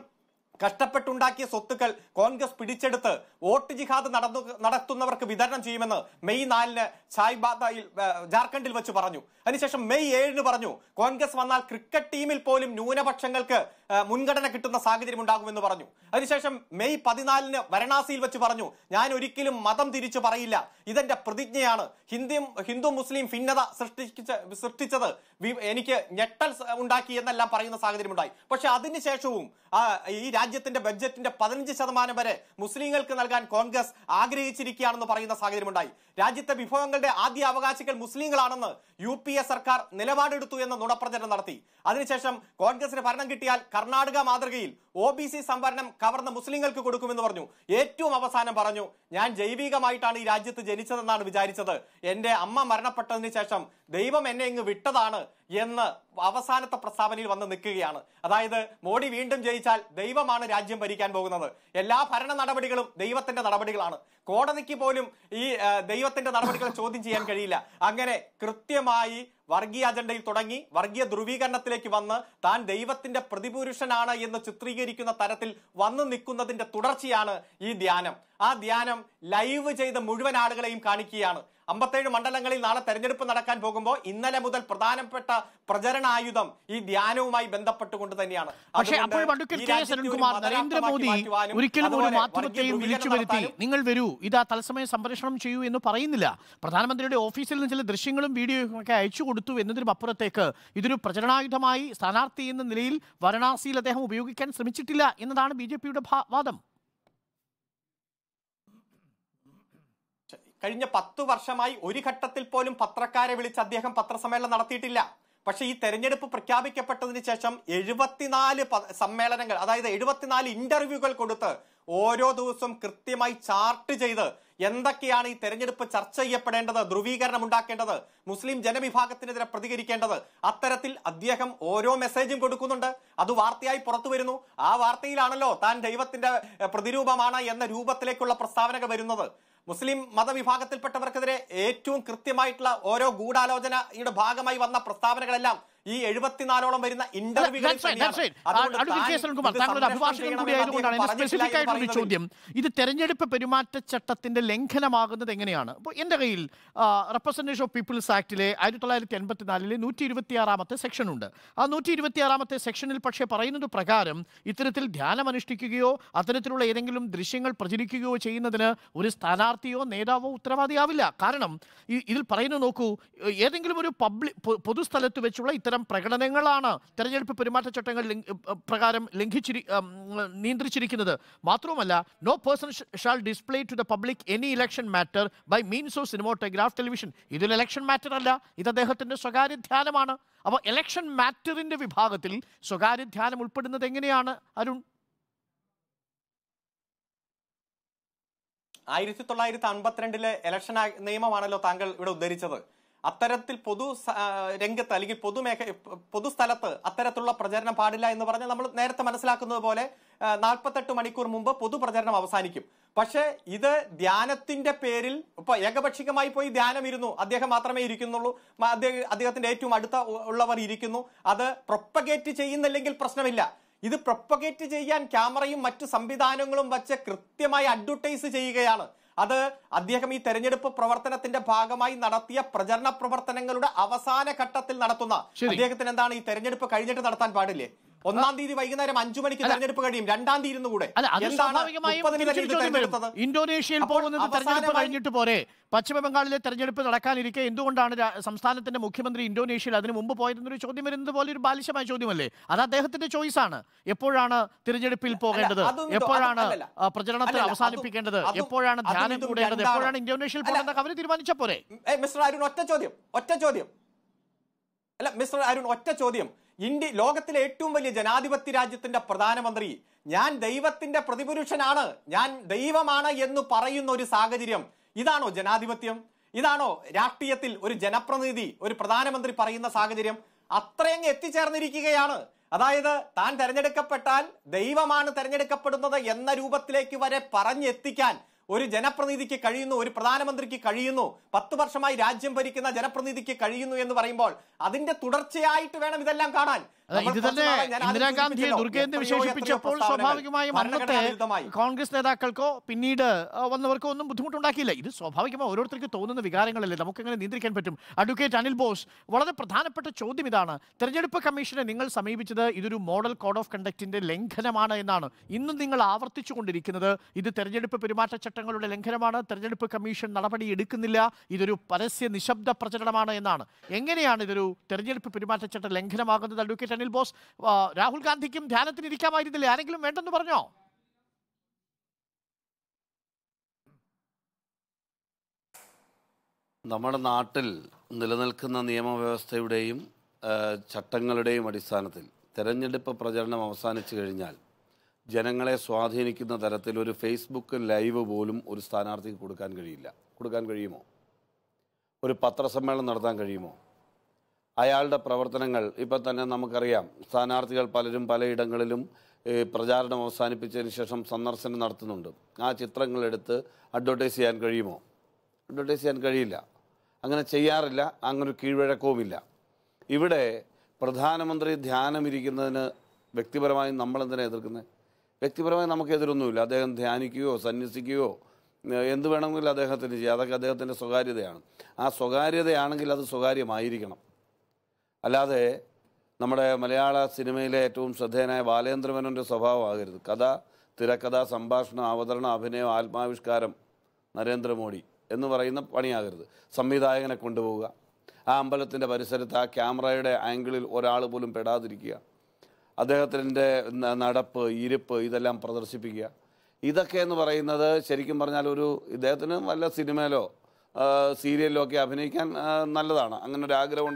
കഷ്ടപ്പെട്ടുണ്ടാക്കിയ സ്വത്തുക്കൾ കോൺഗ്രസ് പിടിച്ചെടുത്ത് വോട്ട് ജിഹാദ് നടന്നു നടത്തുന്നവർക്ക് വിതരണം ചെയ്യുമെന്ന് മെയ് നാലിന് സായിബാദയിൽ ജാർഖണ്ഡിൽ വെച്ച് പറഞ്ഞു അതിനുശേഷം മെയ് ഏഴിന് പറഞ്ഞു കോൺഗ്രസ് വന്നാൽ ക്രിക്കറ്റ് ടീമിൽ പോലും ന്യൂനപക്ഷങ്ങൾക്ക് മുൻഗണന കിട്ടുന്ന സാഹചര്യം ഉണ്ടാകുമെന്ന് പറഞ്ഞു അതിനുശേഷം മെയ് പതിനാലിന് വരണാസിയിൽ വെച്ച് പറഞ്ഞു ഞാൻ ഒരിക്കലും മതം തിരിച്ചു പറയില്ല ഇതെന്റെ പ്രതിജ്ഞയാണ് ഹിന്ദു ഹിന്ദു മുസ്ലിം ഭിന്നത സൃഷ്ടിച്ച സൃഷ്ടിച്ചത് എനിക്ക് ഞെട്ടൽ ഉണ്ടാക്കി എന്നെല്ലാം പറയുന്ന സാഹചര്യം ഉണ്ടായി പക്ഷെ അതിനുശേഷവും ഈ രാജ്യത്തിന്റെ ബഡ്ജറ്റിന്റെ പതിനഞ്ച് ശതമാനം വരെ മുസ്ലിങ്ങൾക്ക് നൽകാൻ കോൺഗ്രസ് ആഗ്രഹിച്ചിരിക്കുകയാണെന്ന് പറയുന്ന സാഹചര്യമുണ്ടായി രാജ്യത്തെ വിഭവങ്ങളുടെ ആദ്യ അവകാശികൾ മുസ്ലിങ്ങളാണെന്ന് യു പി എ സർക്കാർ നിലപാടെടുത്തു എന്ന നുണപ്രചരണം നടത്തി അതിനുശേഷം കോൺഗ്രസിന് ഭരണം കിട്ടിയാൽ കർണാടക മാതൃകയിൽ ഒ ബി സി സംവരണം കവർന്ന മുസ്ലിങ്ങൾക്ക് കൊടുക്കുമെന്ന് പറഞ്ഞു ഏറ്റവും അവസാനം പറഞ്ഞു ഞാൻ ജൈവികമായിട്ടാണ് ഈ രാജ്യത്ത് ജനിച്ചതെന്നാണ് വിചാരിച്ചത് എന്റെ അമ്മ മരണപ്പെട്ടതിന് ശേഷം ദൈവം എന്നെ ഇങ്ങ് വിട്ടതാണ് എന്ന് അവസാനത്തെ പ്രസ്താവനയിൽ വന്ന് നിൽക്കുകയാണ് അതായത് മോഡി വീണ്ടും ജയിച്ചാൽ ദൈവമാണ് രാജ്യം ഭരിക്കാൻ പോകുന്നത് എല്ലാ ഭരണ നടപടികളും ദൈവത്തിന്റെ നടപടികളാണ് കോടതിക്ക് പോലും ഈ ദൈവത്തിന്റെ നടപടികൾ ചോദ്യം ചെയ്യാൻ കഴിയില്ല അങ്ങനെ കൃത്യമായി വർഗീയ അജണ്ടയിൽ തുടങ്ങി വർഗീയ ധ്രുവീകരണത്തിലേക്ക് വന്ന് താൻ ദൈവത്തിന്റെ പ്രതിപുരുഷനാണ് എന്ന് ചിത്രീകരിക്കുന്ന തരത്തിൽ വന്നു നിൽക്കുന്നതിന്റെ തുടർച്ചയാണ് ഈ ധ്യാനം ആ ധ്യാനം ലൈവ് ചെയ്ത മുഴുവൻ ആളുകളെയും കാണിക്കുകയാണ് അമ്പത്തേഴ് മണ്ഡലങ്ങളിൽ നാളെ തെരഞ്ഞെടുപ്പ് നടക്കാൻ പോകുമ്പോൾ ഇന്നലെ മുതൽ പ്രധാനപ്പെട്ട പ്രചരണ ആയുധം ഈ ധ്യാനവുമായി ബന്ധപ്പെട്ടുകൊണ്ട് തന്നെയാണ് പക്ഷേ അപ്പോൾ നരേന്ദ്രമോദി ഒരിക്കലും ഒരു വിളിച്ചു നിങ്ങൾ വരൂ ഇത് ആ തത്സമയം സംപ്രേഷണം ചെയ്യൂ എന്ന് പറയുന്നില്ല പ്രധാനമന്ത്രിയുടെ ഓഫീസിൽ നിന്ന് ചില ദൃശ്യങ്ങളും വീഡിയോയും ഒക്കെ അയച്ചു കൊടുത്തു എന്നതിനും അപ്പുറത്തേക്ക് ഇതൊരു പ്രചരണായുധമായി സ്ഥാനാർത്ഥി എന്ന നിലയിൽ വാരണാസിയിൽ അദ്ദേഹം ഉപയോഗിക്കാൻ ശ്രമിച്ചിട്ടില്ല എന്നതാണ് ബി ജെ പിയുടെ വാദം കഴിഞ്ഞ പത്തു വർഷമായി ഒരു ഘട്ടത്തിൽ പോലും പത്രക്കാരെ വിളിച്ച് അദ്ദേഹം പത്രസമ്മേളനം നടത്തിയിട്ടില്ല പക്ഷേ ഈ തെരഞ്ഞെടുപ്പ് പ്രഖ്യാപിക്കപ്പെട്ടതിന് ശേഷം എഴുപത്തിനാല് സമ്മേളനങ്ങൾ അതായത് എഴുപത്തിനാല് ഇന്റർവ്യൂകൾ കൊടുത്ത് ഓരോ ദിവസവും കൃത്യമായി ചാർട്ട് ചെയ്ത് എന്തൊക്കെയാണ് ഈ തെരഞ്ഞെടുപ്പ് ചർച്ച ചെയ്യപ്പെടേണ്ടത് ധ്രുവീകരണം ഉണ്ടാക്കേണ്ടത് മുസ്ലിം ജനവിഭാഗത്തിനെതിരെ പ്രതികരിക്കേണ്ടത് അത്തരത്തിൽ അദ്ദേഹം ഓരോ മെസ്സേജും കൊടുക്കുന്നുണ്ട് അത് വാർത്തയായി പുറത്തു വരുന്നു ആ വാർത്തയിലാണല്ലോ താൻ ദൈവത്തിന്റെ പ്രതിരൂപമാണ് എന്ന രൂപത്തിലേക്കുള്ള പ്രസ്താവനകൾ വരുന്നത് മുസ്ലിം മതവിഭാഗത്തിൽപ്പെട്ടവർക്കെതിരെ ഏറ്റവും കൃത്യമായിട്ടുള്ള ഓരോ ഗൂഢാലോചനയുടെ ഭാഗമായി വന്ന പ്രസ്താവനകളെല്ലാം ഈ എഴുപത്തിനാലോളം വരുന്ന ഇന്റർവ്യൂകളിൽ ചോദ്യം ഇത് തെരഞ്ഞെടുപ്പ് പെരുമാറ്റച്ചട്ടത്തിന്റെ ലംഘനമാകുന്നത് എങ്ങനെയാണ് അപ്പോൾ എൻ്റെ കയ്യിൽ റെപ്രസെന്റേഷൻ ഓഫ് പീപ്പിൾസ് ആക്ടിലെ ആയിരത്തി തൊള്ളായിരത്തി എൺപത്തിനാലിലെ നൂറ്റി ഇരുപത്തിയാറാമത്തെ ഉണ്ട് ആ നൂറ്റി ഇരുപത്തിയാറാമത്തെ സെക്ഷനിൽ പക്ഷേ പറയുന്നത് പ്രകാരം ഇത്തരത്തിൽ ധ്യാനമനുഷ്ഠിക്കുകയോ അത്തരത്തിലുള്ള ഏതെങ്കിലും ദൃശ്യങ്ങൾ പ്രചരിക്കുകയോ ചെയ്യുന്നതിന് ഒരു സ്ഥാനാർത്ഥിയോ നേതാവോ ഉത്തരവാദിയാവില്ല കാരണം ഇതിൽ പറയുന്നത് നോക്കൂ ഏതെങ്കിലും ഒരു പബ്ലിക് പൊതുസ്ഥലത്ത് വെച്ചുള്ള ഇത്തരം ഇത്തരം പ്രകടനങ്ങളാണ് തെരഞ്ഞെടുപ്പ് പെരുമാറ്റച്ചട്ടങ്ങൾ പ്രകാരം ലംഘിച്ചിരി നിയന്ത്രിച്ചിരിക്കുന്നത് മാത്രവുമല്ല no person shall display to the public any election matter by means of cinematograph television ഇതൊരു ഇലക്ഷൻ മാറ്റർ അല്ല ഇത് അദ്ദേഹത്തിൻ്റെ സ്വകാര്യ ധ്യാനമാണ് അപ്പോൾ ഇലക്ഷൻ മാറ്ററിൻ്റെ വിഭാഗത്തിൽ സ്വകാര്യ ധ്യാനം ഉൾപ്പെടുന്നത് എങ്ങനെയാണ് അരുൺ ആയിരത്തി തൊള്ളായിരത്തി അൻപത്തിരണ്ടിലെ ഇലക്ഷൻ നിയമമാണല്ലോ താങ്കൾ ഇവിടെ ഉദ്ധരിച്ചത് അത്തരത്തിൽ പൊതു രംഗത്ത് അല്ലെങ്കിൽ പൊതുമേഖ പൊതുസ്ഥലത്ത് അത്തരത്തിലുള്ള പ്രചരണം പാടില്ല എന്ന് പറഞ്ഞാൽ നമ്മൾ നേരത്തെ മനസ്സിലാക്കുന്നത് പോലെ നാൽപ്പത്തെട്ട് മണിക്കൂർ മുമ്പ് പൊതുപ്രചരണം അവസാനിക്കും പക്ഷേ ഇത് ധ്യാനത്തിന്റെ പേരിൽ ഇപ്പൊ ഏകപക്ഷികമായി പോയി ധ്യാനം ഇരുന്നു അദ്ദേഹം മാത്രമേ ഇരിക്കുന്നുള്ളൂ അദ്ദേഹത്തിന്റെ ഏറ്റവും അടുത്ത ഉള്ളവർ ഇരിക്കുന്നു അത് പ്രൊപ്പഗേറ്റ് ചെയ്യുന്നില്ലെങ്കിൽ പ്രശ്നമില്ല ഇത് പ്രൊപ്പഗേറ്റ് ചെയ്യാൻ ക്യാമറയും മറ്റു സംവിധാനങ്ങളും വച്ച് കൃത്യമായി അഡ്വർട്ടൈസ് ചെയ്യുകയാണ് അത് അദ്ദേഹം ഈ തെരഞ്ഞെടുപ്പ് പ്രവർത്തനത്തിന്റെ ഭാഗമായി നടത്തിയ പ്രചരണ പ്രവർത്തനങ്ങളുടെ അവസാന ഘട്ടത്തിൽ നടത്തുന്ന അദ്ദേഹത്തിന് എന്താണ് ഈ തെരഞ്ഞെടുപ്പ് കഴിഞ്ഞിട്ട് നടത്താൻ പാടില്ലേ ഒന്നാം തീയതി വൈകുന്നേരം അഞ്ചു മണിക്ക് തെരഞ്ഞെടുപ്പ് കഴിയും രണ്ടാം തീയതി ഇരുന്ന് കൂടെ ഇന്തോനേഷ്യയിൽ പോകുന്നത് തെരഞ്ഞെടുപ്പ് കഴിഞ്ഞിട്ട് പോരെ പശ്ചിമബംഗാളിലെ തെരഞ്ഞെടുപ്പ് നടക്കാനിരിക്കെ എന്തുകൊണ്ടാണ് സംസ്ഥാനത്തിന്റെ മുഖ്യമന്ത്രി ഇന്തോനേഷ്യയിൽ അതിന് മുമ്പ് പോയതെന്നൊരു ചോദ്യം വരുന്നത് പോലെ ഒരു ബാലിശമായ ചോദ്യമല്ലേ അത് അദ്ദേഹത്തിന്റെ ആണ് എപ്പോഴാണ് തിരഞ്ഞെടുപ്പിൽ പോകേണ്ടത് എപ്പോഴാണ് പ്രചരണത്തിൽ അവസാനിപ്പിക്കേണ്ടത് എപ്പോഴാണ് ധ്യാനം കൂടേണ്ടത് എപ്പോഴാണ് ഇന്തോനേഷ്യയിൽ പോകേണ്ടത് അവർ തീരുമാനിച്ച പോരെ മിസ്റ്റർ ഒറ്റ ചോദ്യം ഒറ്റ ചോദ്യം അല്ല മിസ്റ്റർ അരുൺ ഒറ്റ ചോദ്യം ഇന്ത്യ ലോകത്തിലെ ഏറ്റവും വലിയ ജനാധിപത്യ രാജ്യത്തിന്റെ പ്രധാനമന്ത്രി ഞാൻ ദൈവത്തിന്റെ പ്രതിപുരുഷനാണ് ഞാൻ ദൈവമാണ് എന്ന് പറയുന്ന ഒരു സാഹചര്യം ഇതാണോ ജനാധിപത്യം ഇതാണോ രാഷ്ട്രീയത്തിൽ ഒരു ജനപ്രതിനിധി ഒരു പ്രധാനമന്ത്രി പറയുന്ന സാഹചര്യം അത്രയങ്ങ് എത്തിച്ചേർന്നിരിക്കുകയാണ് അതായത് താൻ തെരഞ്ഞെടുക്കപ്പെട്ടാൽ ദൈവമാണ് തെരഞ്ഞെടുക്കപ്പെടുന്നത് എന്ന രൂപത്തിലേക്ക് വരെ പറഞ്ഞെത്തിക്കാൻ ഒരു ജനപ്രതിനിധിക്ക് കഴിയുന്നു ഒരു പ്രധാനമന്ത്രിക്ക് കഴിയുന്നു പത്ത് വർഷമായി രാജ്യം ഭരിക്കുന്ന ജനപ്രതിനിധിക്ക് കഴിയുന്നു എന്ന് പറയുമ്പോൾ അതിന്റെ തുടർച്ചയായിട്ട് വേണം ഇതെല്ലാം കാണാൻ ഇത് തന്നെ ഇന്ദിരാഗാന്ധിയെ വിശേഷിപ്പിച്ചപ്പോൾ സ്വാഭാവികമായും അന്നത്തെ കോൺഗ്രസ് നേതാക്കൾക്കോ പിന്നീട് വന്നവർക്കോ ഒന്നും ബുദ്ധിമുട്ടുണ്ടാക്കിയില്ല ഇത് സ്വാഭാവികമായി ഓരോരുത്തർക്ക് തോന്നുന്ന വികാരങ്ങളല്ലേ എങ്ങനെ നിയന്ത്രിക്കാൻ പറ്റും അഡ്വക്കേറ്റ് അനിൽ ബോസ് വളരെ പ്രധാനപ്പെട്ട ചോദ്യം ഇതാണ് തെരഞ്ഞെടുപ്പ് കമ്മീഷനെ നിങ്ങൾ സമീപിച്ചത് ഇതൊരു മോഡൽ കോഡ് ഓഫ് കണ്ടക്റ്റിന്റെ ലംഘനമാണ് എന്നാണ് ഇന്നും നിങ്ങൾ ആവർത്തിച്ചുകൊണ്ടിരിക്കുന്നത് ഇത് തെരഞ്ഞെടുപ്പ് പെരുമാറ്റ ചട്ടങ്ങളുടെ ലംഘനമാണ് തെരഞ്ഞെടുപ്പ് കമ്മീഷൻ നടപടി എടുക്കുന്നില്ല ഇതൊരു പരസ്യ നിശബ്ദ പ്രചരണമാണ് എന്നാണ് എങ്ങനെയാണ് ഇതൊരു തെരഞ്ഞെടുപ്പ് പെരുമാറ്റച്ചട്ട ലംഘനമാകുന്നത് അഡ്വക്കേറ്റ് അനിൽ ബോസ് രാഹുൽ ഗാന്ധിക്കും ധ്യാനത്തിനിരിക്കാമായിരുന്നില്ല ആരെങ്കിലും വേണ്ടെന്ന് പറഞ്ഞോ നമ്മുടെ നാട്ടിൽ നിലനിൽക്കുന്ന നിയമവ്യവസ്ഥയുടെയും ചട്ടങ്ങളുടെയും അടിസ്ഥാനത്തിൽ തെരഞ്ഞെടുപ്പ് പ്രചരണം അവസാനിച്ചു കഴിഞ്ഞാൽ ജനങ്ങളെ സ്വാധീനിക്കുന്ന തരത്തിൽ ഒരു ഫേസ്ബുക്ക് ലൈവ് പോലും ഒരു സ്ഥാനാർത്ഥിക്ക് കൊടുക്കാൻ കഴിയില്ല കൊടുക്കാൻ കഴിയുമോ ഒരു പത്രസമ്മേളനം നടത്താൻ കഴിയുമോ അയാളുടെ പ്രവർത്തനങ്ങൾ ഇപ്പം തന്നെ നമുക്കറിയാം സ്ഥാനാർത്ഥികൾ പലരും പലയിടങ്ങളിലും പ്രചാരണം അവസാനിപ്പിച്ചതിന് ശേഷം സന്ദർശനം നടത്തുന്നുണ്ട് ആ ചിത്രങ്ങളെടുത്ത് അഡ്വർട്ടൈസ് ചെയ്യാൻ കഴിയുമോ അഡ്വർട്ടൈസ് ചെയ്യാൻ കഴിയില്ല അങ്ങനെ ചെയ്യാറില്ല അങ്ങനെ ഒരു കീഴ്വഴക്കവുമില്ല ഇവിടെ പ്രധാനമന്ത്രി ഇരിക്കുന്നതിന് വ്യക്തിപരമായി നമ്മളെന്തിനാണ് എതിർക്കുന്നത് വ്യക്തിപരമായി എതിരൊന്നുമില്ല അദ്ദേഹം ധ്യാനിക്കുകയോ സന്യസിക്കുകയോ എന്ത് വേണമെങ്കിലും അദ്ദേഹത്തിന് ചെയ്യാം അതൊക്കെ അദ്ദേഹത്തിൻ്റെ സ്വകാര്യതയാണ് ആ സ്വകാര്യതയാണെങ്കിൽ അത് സ്വകാര്യമായിരിക്കണം അല്ലാതെ നമ്മുടെ മലയാള സിനിമയിലെ ഏറ്റവും ശ്രദ്ധേയനായ ബാലേന്ദ്രമേനോൻ്റെ സ്വഭാവമാകരുത് കഥ തിരക്കഥ സംഭാഷണം അവതരണം അഭിനയം ആത്മാവിഷ്കാരം നരേന്ദ്രമോദി എന്ന് പറയുന്ന പണിയാകരുത് സംവിധായകനെ കൊണ്ടുപോവുക ആ അമ്പലത്തിൻ്റെ പരിസരത്ത് ആ ക്യാമറയുടെ ആംഗിളിൽ ഒരാൾ പോലും പെടാതിരിക്കുക അദ്ദേഹത്തിൻ്റെ നടപ്പ് ഇരിപ്പ് ഇതെല്ലാം പ്രദർശിപ്പിക്കുക ഇതൊക്കെ എന്ന് പറയുന്നത് ശരിക്കും പറഞ്ഞാൽ ഒരു ഇദ്ദേഹത്തിന് വല്ല സിനിമയിലോ സീരിയലിലോ ഒക്കെ അഭിനയിക്കാൻ നല്ലതാണ് അങ്ങനെ ഒരു ആഗ്രഹം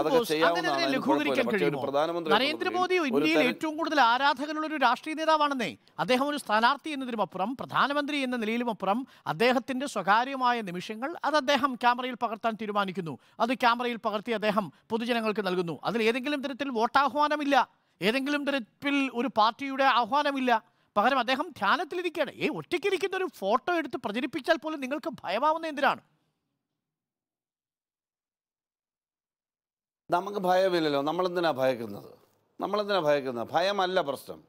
അതൊക്കെ ചെയ്യാവുന്നതാണ് നരേന്ദ്രമോദി ഇന്ത്യയിൽ ഏറ്റവും കൂടുതൽ ആരാധകനുള്ള ഒരു രാഷ്ട്രീയ നേതാവാണെന്നേ അദ്ദേഹം ഒരു സ്ഥാനാർത്ഥി എന്നതിനുമപ്പുറം പ്രധാനമന്ത്രി എന്ന അപ്പുറം അദ്ദേഹത്തിന്റെ സ്വകാര്യമായ നിമിഷങ്ങൾ അത് അദ്ദേഹം ക്യാമറയിൽ പകർത്താൻ തീരുമാനിക്കുന്നു അത് ക്യാമറയിൽ പകർത്തി അദ്ദേഹം പൊതുജനങ്ങൾക്ക് നൽകുന്നു അതിൽ ഏതെങ്കിലും തരത്തിൽ വോട്ടാഹ്വാനമില്ല ഏതെങ്കിലും തരത്തിൽ ഒരു പാർട്ടിയുടെ ആഹ്വാനമില്ല പകരം അദ്ദേഹം ധ്യാനത്തിലിരിക്കുകയാണ് ഈ ഒറ്റയ്ക്കിരിക്കുന്ന ഒരു ഫോട്ടോ എടുത്ത് പ്രചരിപ്പിച്ചാൽ പോലും നിങ്ങൾക്ക് ഭയമാവുന്ന എന്തിനാണ് നമുക്ക് ഭയമില്ലല്ലോ നമ്മളെന്തിനാ ഭയക്കുന്നത് നമ്മളെന്തിനാ ഭയക്കുന്നത് ഭയമല്ല പ്രശ്നം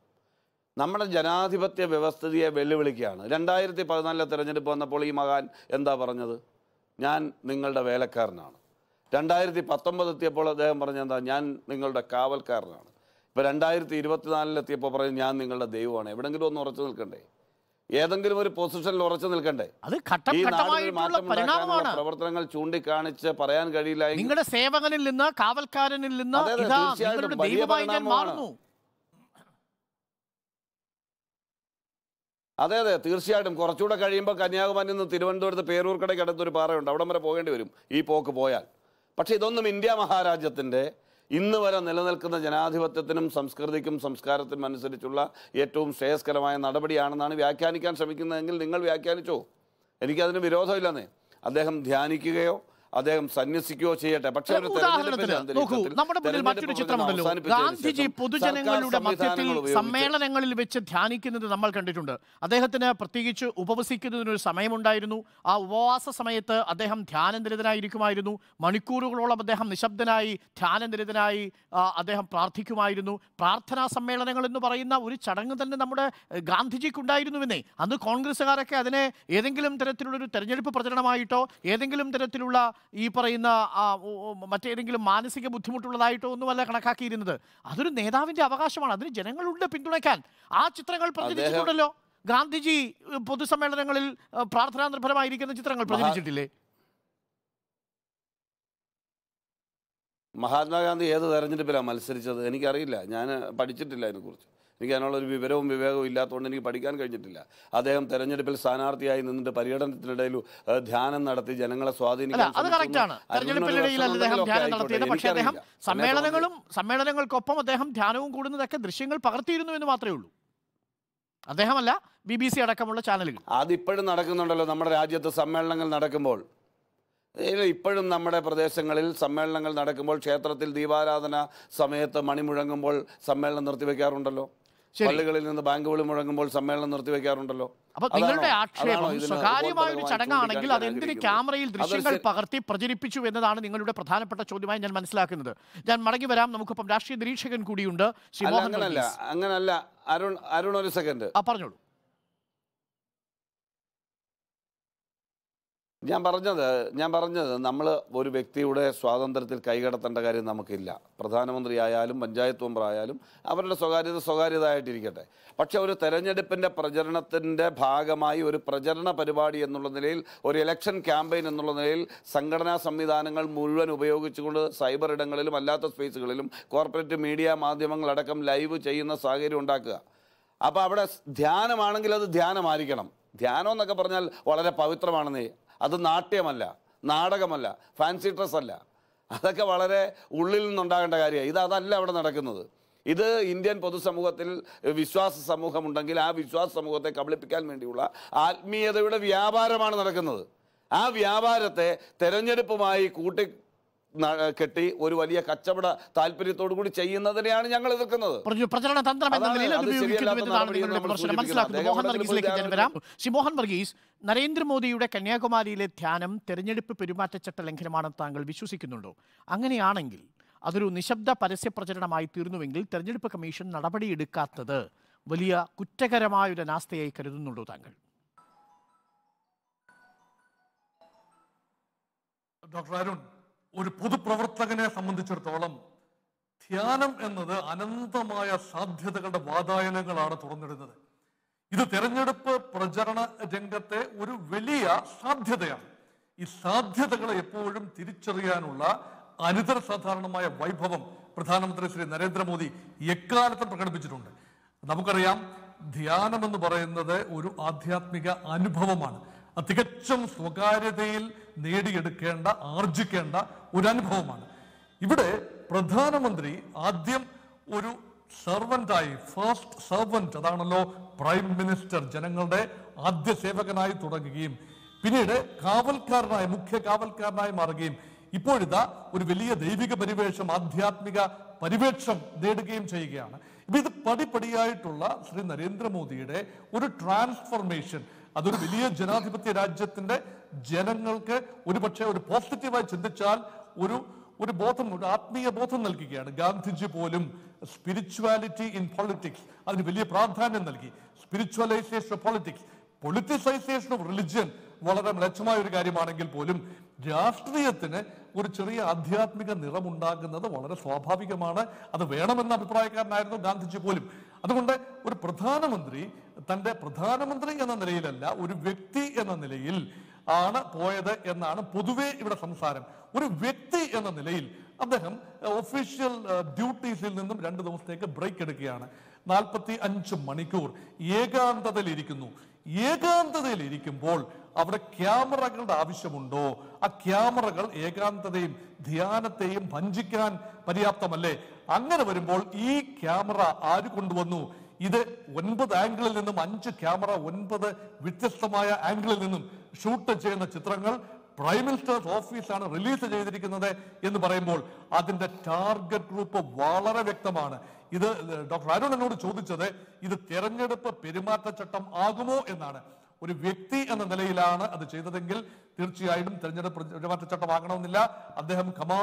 നമ്മുടെ ജനാധിപത്യ വ്യവസ്ഥിതിയെ വെല്ലുവിളിക്കുകയാണ് രണ്ടായിരത്തി പതിനാലിലെ തിരഞ്ഞെടുപ്പ് വന്നപ്പോൾ ഈ മകാൻ എന്താ പറഞ്ഞത് ഞാൻ നിങ്ങളുടെ വേലക്കാരനാണ് രണ്ടായിരത്തി പത്തൊമ്പത് എത്തിയപ്പോൾ അദ്ദേഹം പറഞ്ഞെന്താ ഞാൻ നിങ്ങളുടെ കാവൽക്കാരനാണ് ഇപ്പോൾ രണ്ടായിരത്തി ഇരുപത്തിനാലിലെത്തിയപ്പോൾ പറയും ഞാൻ നിങ്ങളുടെ ദൈവമാണ് എവിടെങ്കിലും ഒന്ന് ഉറച്ചു നിൽക്കണ്ടേ ഏതെങ്കിലും ഒരു പൊസിഷനിൽ ഉറച്ചു നിൽക്കണ്ടേ ഈ നാടിൽ മാറ്റമുണ്ടാക്കാനുള്ള പ്രവർത്തനങ്ങൾ ചൂണ്ടിക്കാണിച്ച് പറയാൻ കഴിയില്ല നിങ്ങളുടെ സേവകനിൽ നിന്ന് കാവൽക്കാരനിൽ നിന്ന് അതെ അതെ തീർച്ചയായിട്ടും കുറച്ചുകൂടെ കഴിയുമ്പോൾ കന്യാകുമാരി നിന്ന് തിരുവനന്തപുരത്ത് പേരൂർക്കടയ്ക്ക് അടുത്തൊരു പാറയുണ്ട് അവിടം വരെ പോകേണ്ടി വരും ഈ പോക്ക് പോയാൽ പക്ഷേ ഇതൊന്നും ഇന്ത്യ മഹാരാജ്യത്തിൻ്റെ ഇന്ന് വരെ നിലനിൽക്കുന്ന ജനാധിപത്യത്തിനും സംസ്കൃതിക്കും സംസ്കാരത്തിനും അനുസരിച്ചുള്ള ഏറ്റവും ശ്രേയസ്കരമായ നടപടിയാണെന്നാണ് വ്യാഖ്യാനിക്കാൻ ശ്രമിക്കുന്നതെങ്കിൽ നിങ്ങൾ വ്യാഖ്യാനിച്ചോ എനിക്കതിന് വിരോധമില്ലെന്നേ അദ്ദേഹം ധ്യാനിക്കുകയോ അദ്ദേഹം സന്യസിക്കുകയോ ചെയ്യട്ടെ പക്ഷേ നമ്മുടെ മുന്നിൽ മറ്റൊരു ചിത്രമുണ്ടല്ലോ ഗാന്ധിജി പൊതുജനങ്ങളുടെ മധ്യത്തിൽ സമ്മേളനങ്ങളിൽ വെച്ച് ധ്യാനിക്കുന്നത് നമ്മൾ കണ്ടിട്ടുണ്ട് അദ്ദേഹത്തിന് പ്രത്യേകിച്ച് ഉപവസിക്കുന്നതിനൊരു സമയമുണ്ടായിരുന്നു ആ ഉപവാസ സമയത്ത് അദ്ദേഹം ധ്യാനനിരതനായിരിക്കുമായിരുന്നു മണിക്കൂറുകളോളം അദ്ദേഹം നിശബ്ദനായി ധ്യാനനിരതനായി അദ്ദേഹം പ്രാർത്ഥിക്കുമായിരുന്നു പ്രാർത്ഥനാ സമ്മേളനങ്ങൾ എന്ന് പറയുന്ന ഒരു ചടങ്ങ് തന്നെ നമ്മുടെ ഗാന്ധിജിക്കുണ്ടായിരുന്നുവെന്നേ അന്ന് കോൺഗ്രസ്സുകാരൊക്കെ അതിനെ ഏതെങ്കിലും തരത്തിലുള്ളൊരു തെരഞ്ഞെടുപ്പ് പ്രചരണമായിട്ടോ ഏതെങ്കിലും തരത്തിലുള്ള ഈ പറയുന്ന മറ്റേതെങ്കിലും മാനസിക ബുദ്ധിമുട്ടുള്ളതായിട്ടോ ഒന്നുമല്ല കണക്കാക്കിയിരുന്നത് അതൊരു നേതാവിന്റെ അവകാശമാണ് അതിന് ജനങ്ങളുണ്ട് പിന്തുണയ്ക്കാൻ ആ ചിത്രങ്ങൾ പ്രചരിച്ചിട്ടുണ്ടല്ലോ ഗാന്ധിജി പൊതുസമ്മേളനങ്ങളിൽ പ്രാർത്ഥനാ നിർഭരമായിരിക്കുന്ന ചിത്രങ്ങൾ പ്രചരിച്ചിട്ടില്ലേ മഹാത്മാഗാന്ധി ഏത് തെരഞ്ഞെടുപ്പിലാണ് മത്സരിച്ചത് എനിക്കറിയില്ല ഞാൻ പഠിച്ചിട്ടില്ല അതിനെക്കുറിച്ച് എനിക്ക് അതിനുള്ളൊരു വിവരവും വിവേകവും ഇല്ലാത്തതുകൊണ്ട് എനിക്ക് പഠിക്കാൻ കഴിഞ്ഞിട്ടില്ല അദ്ദേഹം തെരഞ്ഞെടുപ്പിൽ സ്ഥാനാർത്ഥിയായി നിന്നിട്ട് പര്യടനത്തിനിടയിൽ ധ്യാനം നടത്തി ജനങ്ങളെ സ്വാധീനിക്കൊപ്പം സമ്മേളനങ്ങളും അദ്ദേഹം ധ്യാനവും കൂടുന്നതൊക്കെ ദൃശ്യങ്ങൾ പകർത്തിയിരുന്നു എന്ന് മാത്രമേ ഉള്ളൂ അദ്ദേഹമല്ല ബി ബി സി അടക്കമുള്ള ചാനലുകൾ അതിപ്പോഴും നടക്കുന്നുണ്ടല്ലോ നമ്മുടെ രാജ്യത്ത് സമ്മേളനങ്ങൾ നടക്കുമ്പോൾ ഇപ്പോഴും നമ്മുടെ പ്രദേശങ്ങളിൽ സമ്മേളനങ്ങൾ നടക്കുമ്പോൾ ക്ഷേത്രത്തിൽ ദീപാരാധന സമയത്ത് മണിമുഴങ്ങുമ്പോൾ സമ്മേളനം നിർത്തിവെക്കാറുണ്ടല്ലോ പള്ളികളിൽ നിന്ന് ബാങ്ക് വിളി മുഴങ്ങുമ്പോൾ സമ്മേളനം നിർത്തിവെക്കാറുണ്ടല്ലോ അപ്പൊ നിങ്ങളുടെ ആക്ഷേപം സ്വകാര്യമായ ഒരു ചടങ്ങാണെങ്കിൽ അത് എന്തിന് ക്യാമറയിൽ ദൃശ്യങ്ങൾ പകർത്തി പ്രചരിപ്പിച്ചു എന്നതാണ് നിങ്ങളുടെ പ്രധാനപ്പെട്ട ചോദ്യമായി ഞാൻ മനസ്സിലാക്കുന്നത് ഞാൻ മടങ്ങി വരാം നമുക്കിപ്പം രാഷ്ട്രീയ നിരീക്ഷകൻ കൂടിയുണ്ട് അങ്ങനല്ല അങ്ങനല്ല അരുൺ അരുൺ ഒരു സെക്കൻഡ് ആ പറഞ്ഞോളൂ ഞാൻ പറഞ്ഞത് ഞാൻ പറഞ്ഞത് നമ്മൾ ഒരു വ്യക്തിയുടെ സ്വാതന്ത്ര്യത്തിൽ കൈകടത്തേണ്ട കാര്യം നമുക്കില്ല പ്രധാനമന്ത്രി ആയാലും പഞ്ചായത്ത് ആയാലും അവരുടെ സ്വകാര്യത സ്വകാര്യതയായിട്ടിരിക്കട്ടെ പക്ഷെ ഒരു തെരഞ്ഞെടുപ്പിൻ്റെ പ്രചരണത്തിൻ്റെ ഭാഗമായി ഒരു പ്രചരണ പരിപാടി എന്നുള്ള നിലയിൽ ഒരു ഇലക്ഷൻ ക്യാമ്പയിൻ എന്നുള്ള നിലയിൽ സംഘടനാ സംവിധാനങ്ങൾ മുഴുവൻ ഉപയോഗിച്ചുകൊണ്ട് സൈബർ ഇടങ്ങളിലും അല്ലാത്ത സ്പേസുകളിലും കോർപ്പറേറ്റ് മീഡിയ മാധ്യമങ്ങളടക്കം ലൈവ് ചെയ്യുന്ന സാഹചര്യം ഉണ്ടാക്കുക അപ്പോൾ അവിടെ ധ്യാനമാണെങ്കിൽ അത് ധ്യാനമായിരിക്കണം ധ്യാനം എന്നൊക്കെ പറഞ്ഞാൽ വളരെ പവിത്രമാണെന്നേ അത് നാട്യമല്ല നാടകമല്ല ഫാൻസി ഡ്രസ് അല്ല അതൊക്കെ വളരെ ഉള്ളിൽ നിന്നുണ്ടാകേണ്ട കാര്യമാണ് ഇത് അതല്ല അവിടെ നടക്കുന്നത് ഇത് ഇന്ത്യൻ പൊതുസമൂഹത്തിൽ വിശ്വാസ സമൂഹമുണ്ടെങ്കിൽ ആ വിശ്വാസ സമൂഹത്തെ കബളിപ്പിക്കാൻ വേണ്ടിയുള്ള ആത്മീയതയുടെ വ്യാപാരമാണ് നടക്കുന്നത് ആ വ്യാപാരത്തെ തെരഞ്ഞെടുപ്പുമായി കൂട്ടി കെട്ടി ഒരു വലിയ കച്ചവട താല്പര്യത്തോടു കൂടി ചെയ്യുന്നതിനെയാണ് ഞങ്ങൾ എതിർക്കുന്നത് പ്രചരണ തന്ത്രം എന്ന നിലയിൽ നിങ്ങളുടെ പ്രശ്നം മോഹൻ ഞാൻ വരാം മോഹൻ നരേന്ദ്രമോദിയുടെ കന്യാകുമാരിയിലെ ധ്യാനം തെരഞ്ഞെടുപ്പ് പെരുമാറ്റച്ചട്ട ലംഘനമാണെന്ന് താങ്കൾ വിശ്വസിക്കുന്നുണ്ടോ അങ്ങനെയാണെങ്കിൽ അതൊരു നിശബ്ദ പരസ്യ പ്രചരണമായി തീർന്നുവെങ്കിൽ തെരഞ്ഞെടുപ്പ് കമ്മീഷൻ നടപടിയെടുക്കാത്തത് വലിയ കുറ്റകരമായൊരു അനാസ്ഥയായി കരുതുന്നുണ്ടോ താങ്കൾ ഡോക്ടർ അരുൺ ഒരു പൊതുപ്രവർത്തകനെ സംബന്ധിച്ചിടത്തോളം ധ്യാനം എന്നത് അനന്തമായ സാധ്യതകളുടെ വാതായനങ്ങളാണ് തുറന്നിടുന്നത് ഇത് തെരഞ്ഞെടുപ്പ് പ്രചരണ രംഗത്തെ ഒരു വലിയ സാധ്യതയാണ് ഈ സാധ്യതകളെ എപ്പോഴും തിരിച്ചറിയാനുള്ള അനിതര സാധാരണമായ വൈഭവം പ്രധാനമന്ത്രി ശ്രീ നരേന്ദ്രമോദി എക്കാലത്തും പ്രകടിപ്പിച്ചിട്ടുണ്ട് നമുക്കറിയാം ധ്യാനം എന്ന് പറയുന്നത് ഒരു ആധ്യാത്മിക അനുഭവമാണ് തികച്ചും സ്വകാര്യതയിൽ നേടിയെടുക്കേണ്ട ആർജിക്കേണ്ട ഒരു അനുഭവമാണ് ഇവിടെ പ്രധാനമന്ത്രി ആദ്യം ഒരു സെർവൻ്റായി ഫസ്റ്റ് സെർവന്റ് അതാണല്ലോ പ്രൈം മിനിസ്റ്റർ ജനങ്ങളുടെ ആദ്യ സേവകനായി തുടങ്ങുകയും പിന്നീട് കാവൽക്കാരനായി മുഖ്യ കാവൽക്കാരനായി മാറുകയും ഇപ്പോഴിതാ ഒരു വലിയ ദൈവിക പരിവേഷം ആധ്യാത്മിക പരിവേഷം നേടുകയും ചെയ്യുകയാണ് ഇത് പടിപടിയായിട്ടുള്ള ശ്രീ നരേന്ദ്രമോദിയുടെ ഒരു ട്രാൻസ്ഫോർമേഷൻ അതൊരു വലിയ ജനാധിപത്യ രാജ്യത്തിന്റെ ജനങ്ങൾക്ക് ഒരുപക്ഷെ ഒരു പോസിറ്റീവായി ചിന്തിച്ചാൽ ഒരു ഒരു ബോധം ഒരു ആത്മീയ ബോധം നൽകുകയാണ് ഗാന്ധിജി പോലും സ്പിരിച്വാലിറ്റി ഇൻ പൊളിറ്റിക്സ് അതിന് വലിയ പ്രാധാന്യം നൽകി spiritualisation of politics politicisation of religion വളരെ മ്ലേച്ഛമായ ഒരു കാര്യമാണെങ്കിൽ പോലും രാഷ്ട്രീയത്തിന് ഒരു ചെറിയ ആധ്യാത്മിക നിറമുണ്ടാകുന്നത് വളരെ സ്വാഭാവികമാണ് അത് വേണമെന്ന അഭിപ്രായക്കാരനായിരുന്നു ഗാന്ധിജി പോലും അതുകൊണ്ട് ഒരു പ്രധാനമന്ത്രി തൻ്റെ പ്രധാനമന്ത്രി എന്ന നിലയിലല്ല ഒരു വ്യക്തി എന്ന നിലയിൽ ആണ് പോയത് എന്നാണ് പൊതുവെ ഇവിടെ സംസാരം ഒരു വ്യക്തി എന്ന നിലയിൽ അദ്ദേഹം ഒഫീഷ്യൽ ഡ്യൂട്ടീസിൽ നിന്നും രണ്ട് ദിവസത്തേക്ക് ബ്രേക്ക് എടുക്കുകയാണ് നാൽപ്പത്തി അഞ്ച് മണിക്കൂർ ഏകാന്തതയിലിരിക്കുന്നു ഏകാന്തതയിലിരിക്കുമ്പോൾ അവിടെ ക്യാമറകളുടെ ആവശ്യമുണ്ടോ ആ ക്യാമറകൾ ഏകാന്തതയും ധ്യാനത്തെയും ഭഞ്ചിക്കാൻ പര്യാപ്തമല്ലേ അങ്ങനെ വരുമ്പോൾ ഈ ക്യാമറ ആര് കൊണ്ടുവന്നു ഇത് ഒൻപത് ആംഗിളിൽ നിന്നും അഞ്ച് ക്യാമറ ഒൻപത് വ്യത്യസ്തമായ ആംഗിളിൽ നിന്നും ഷൂട്ട് ചെയ്യുന്ന ചിത്രങ്ങൾ പ്രൈം മിനിസ്റ്റേഴ്സ് ഓഫീസാണ് റിലീസ് ചെയ്തിരിക്കുന്നത് എന്ന് പറയുമ്പോൾ അതിന്റെ ടാർഗറ്റ് ഗ്രൂപ്പ് വളരെ വ്യക്തമാണ് ഇത് ഡോക്ടർ അരുൺ എന്നോട് ചോദിച്ചത് ഇത് തെരഞ്ഞെടുപ്പ് പെരുമാറ്റച്ചട്ടം ആകുമോ എന്നാണ് ഒരു വ്യക്തി എന്ന നിലയിലാണ് അത് ചെയ്തതെങ്കിൽ തീർച്ചയായിട്ടും തെരഞ്ഞെടുപ്പ് പെരുമാറ്റച്ചട്ടമാകണമെന്നില്ല അദ്ദേഹം കമാ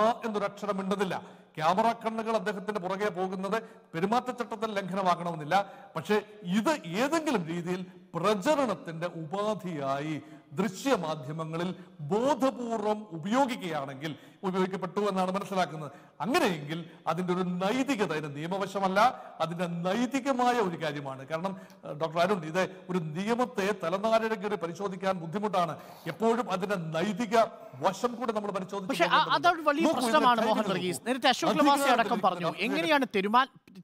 അക്ഷരം ഇണ്ടതില്ല ക്യാമറ കണ്ണുകൾ അദ്ദേഹത്തിന്റെ പുറകെ പോകുന്നത് പെരുമാറ്റച്ചട്ടത്തിൽ ലംഘനമാകണമെന്നില്ല പക്ഷേ ഇത് ഏതെങ്കിലും രീതിയിൽ പ്രചരണത്തിന്റെ ഉപാധിയായി ദൃശ്യമാധ്യമങ്ങളിൽ ബോധപൂർവം ഉപയോഗിക്കുകയാണെങ്കിൽ ഉപയോഗിക്കപ്പെട്ടു എന്നാണ് മനസ്സിലാക്കുന്നത് അങ്ങനെയെങ്കിൽ അതിൻ്റെ ഒരു നൈതികത അതിന് നിയമവശമല്ല അതിൻ്റെ നൈതികമായ ഒരു കാര്യമാണ് കാരണം ഡോക്ടർ അരുൺ ഇത് ഒരു നിയമത്തെ തലനാരിടെ കയറി പരിശോധിക്കാൻ ബുദ്ധിമുട്ടാണ് എപ്പോഴും അതിൻ്റെ നൈതിക വശം കൂടെ നമ്മൾ പരിശോധിക്കും പക്ഷേ അതൊരു വലിയ പ്രശ്നമാണ് മോഹൻ നേരത്തെ അടക്കം പറഞ്ഞു എങ്ങനെയാണ്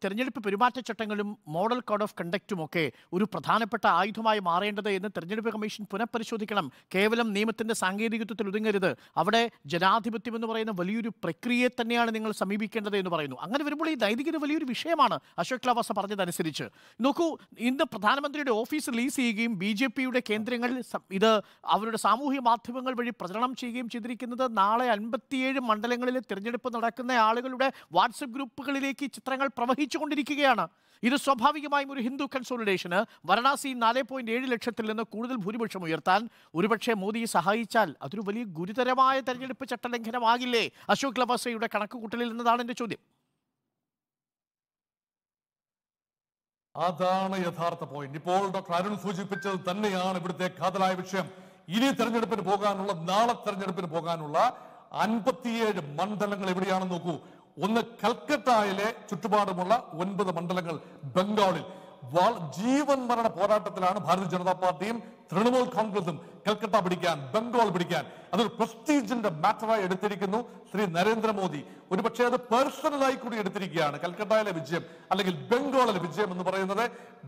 തെരഞ്ഞെടുപ്പ് പെരുമാറ്റച്ചട്ടങ്ങളും മോഡൽ കോഡ് ഓഫ് കണ്ടക്റ്റും ഒക്കെ ഒരു പ്രധാനപ്പെട്ട ആയുധമായി മാറേണ്ടത് എന്ന് തെരഞ്ഞെടുപ്പ് കമ്മീഷൻ പുനഃപരിശോധിക്കണം കേവലം നിയമത്തിന്റെ സാങ്കേതികത്വത്തിൽ ഒതുങ്ങരുത് അവിടെ ജനാധിപത്യം എന്ന് പറയുന്ന വലിയൊരു പ്രക്രിയയെ തന്നെയാണ് നിങ്ങൾ സമീപിക്കേണ്ടത് എന്ന് പറയുന്നു അങ്ങനെ വരുമ്പോൾ ഈ നൈതികത വലിയൊരു വിഷയമാണ് അശോക് ലാവാസ പറഞ്ഞതനുസരിച്ച് നോക്കൂ ഇന്ന് പ്രധാനമന്ത്രിയുടെ ഓഫീസ് റിലീസ് ചെയ്യുകയും ബി ജെ പിയുടെ കേന്ദ്രങ്ങളിൽ ഇത് അവരുടെ സാമൂഹ്യ മാധ്യമങ്ങൾ വഴി പ്രചരണം ചെയ്യുകയും ചെയ്തിരിക്കുന്നത് നാളെ അൻപത്തിയേഴ് മണ്ഡലങ്ങളിൽ തിരഞ്ഞെടുപ്പ് നടക്കുന്ന ആളുകളുടെ വാട്സപ്പ് ഗ്രൂപ്പുകളിലേക്ക് ചിത്രങ്ങൾ പ്രവഹിക്കും വർദ്ധിച്ചുകൊണ്ടിരിക്കുകയാണ് ഇത് സ്വാഭാവികമായും ഒരു ഹിന്ദു കൺസോളിഡേഷന് വാരണാസി നാല് പോയിന്റ് ഏഴ് ലക്ഷത്തിൽ നിന്ന് കൂടുതൽ ഭൂരിപക്ഷം ഉയർത്താൻ ഒരുപക്ഷെ മോദിയെ സഹായിച്ചാൽ അതൊരു വലിയ ഗുരുതരമായ തെരഞ്ഞെടുപ്പ് ചട്ടലംഘനമാകില്ലേ അശോക് ലവാസയുടെ കണക്കുകൂട്ടലിൽ നിന്നതാണ് എന്റെ ചോദ്യം അതാണ് യഥാർത്ഥ പോയിന്റ് ഇപ്പോൾ ഡോക്ടർ അരുൺ സൂചിപ്പിച്ചത് തന്നെയാണ് ഇവിടുത്തെ കാതലായ വിഷയം ഇനി തെരഞ്ഞെടുപ്പിന് പോകാനുള്ള നാളെ തെരഞ്ഞെടുപ്പിന് പോകാനുള്ള അൻപത്തിയേഴ് മണ്ഡലങ്ങൾ എവിടെയാണെന്ന് നോക്കൂ ഒന്ന് കൽക്കട്ടയിലെ ചുറ്റുപാടുമുള്ള ഒൻപത് മണ്ഡലങ്ങൾ ബംഗാളിൽ ജീവൻ മരണ പോരാട്ടത്തിലാണ് ഭാരതീയ ജനതാ പാർട്ടിയും തൃണമൂൽ കോൺഗ്രസും കൽക്കട്ട പിടിക്കാൻ ബംഗാൾ പിടിക്കാൻ അതൊരു പ്രസ്റ്റീജിന്റെ മാറ്ററായി എടുത്തിരിക്കുന്നു ശ്രീ നരേന്ദ്രമോദി ഒരുപക്ഷെ അത് പേഴ്സണലായി കൂടി എടുത്തിരിക്കുകയാണ് കൽക്കട്ടയിലെ വിജയം അല്ലെങ്കിൽ ബംഗാളിലെ വിജയം എന്ന് പറയുന്നത്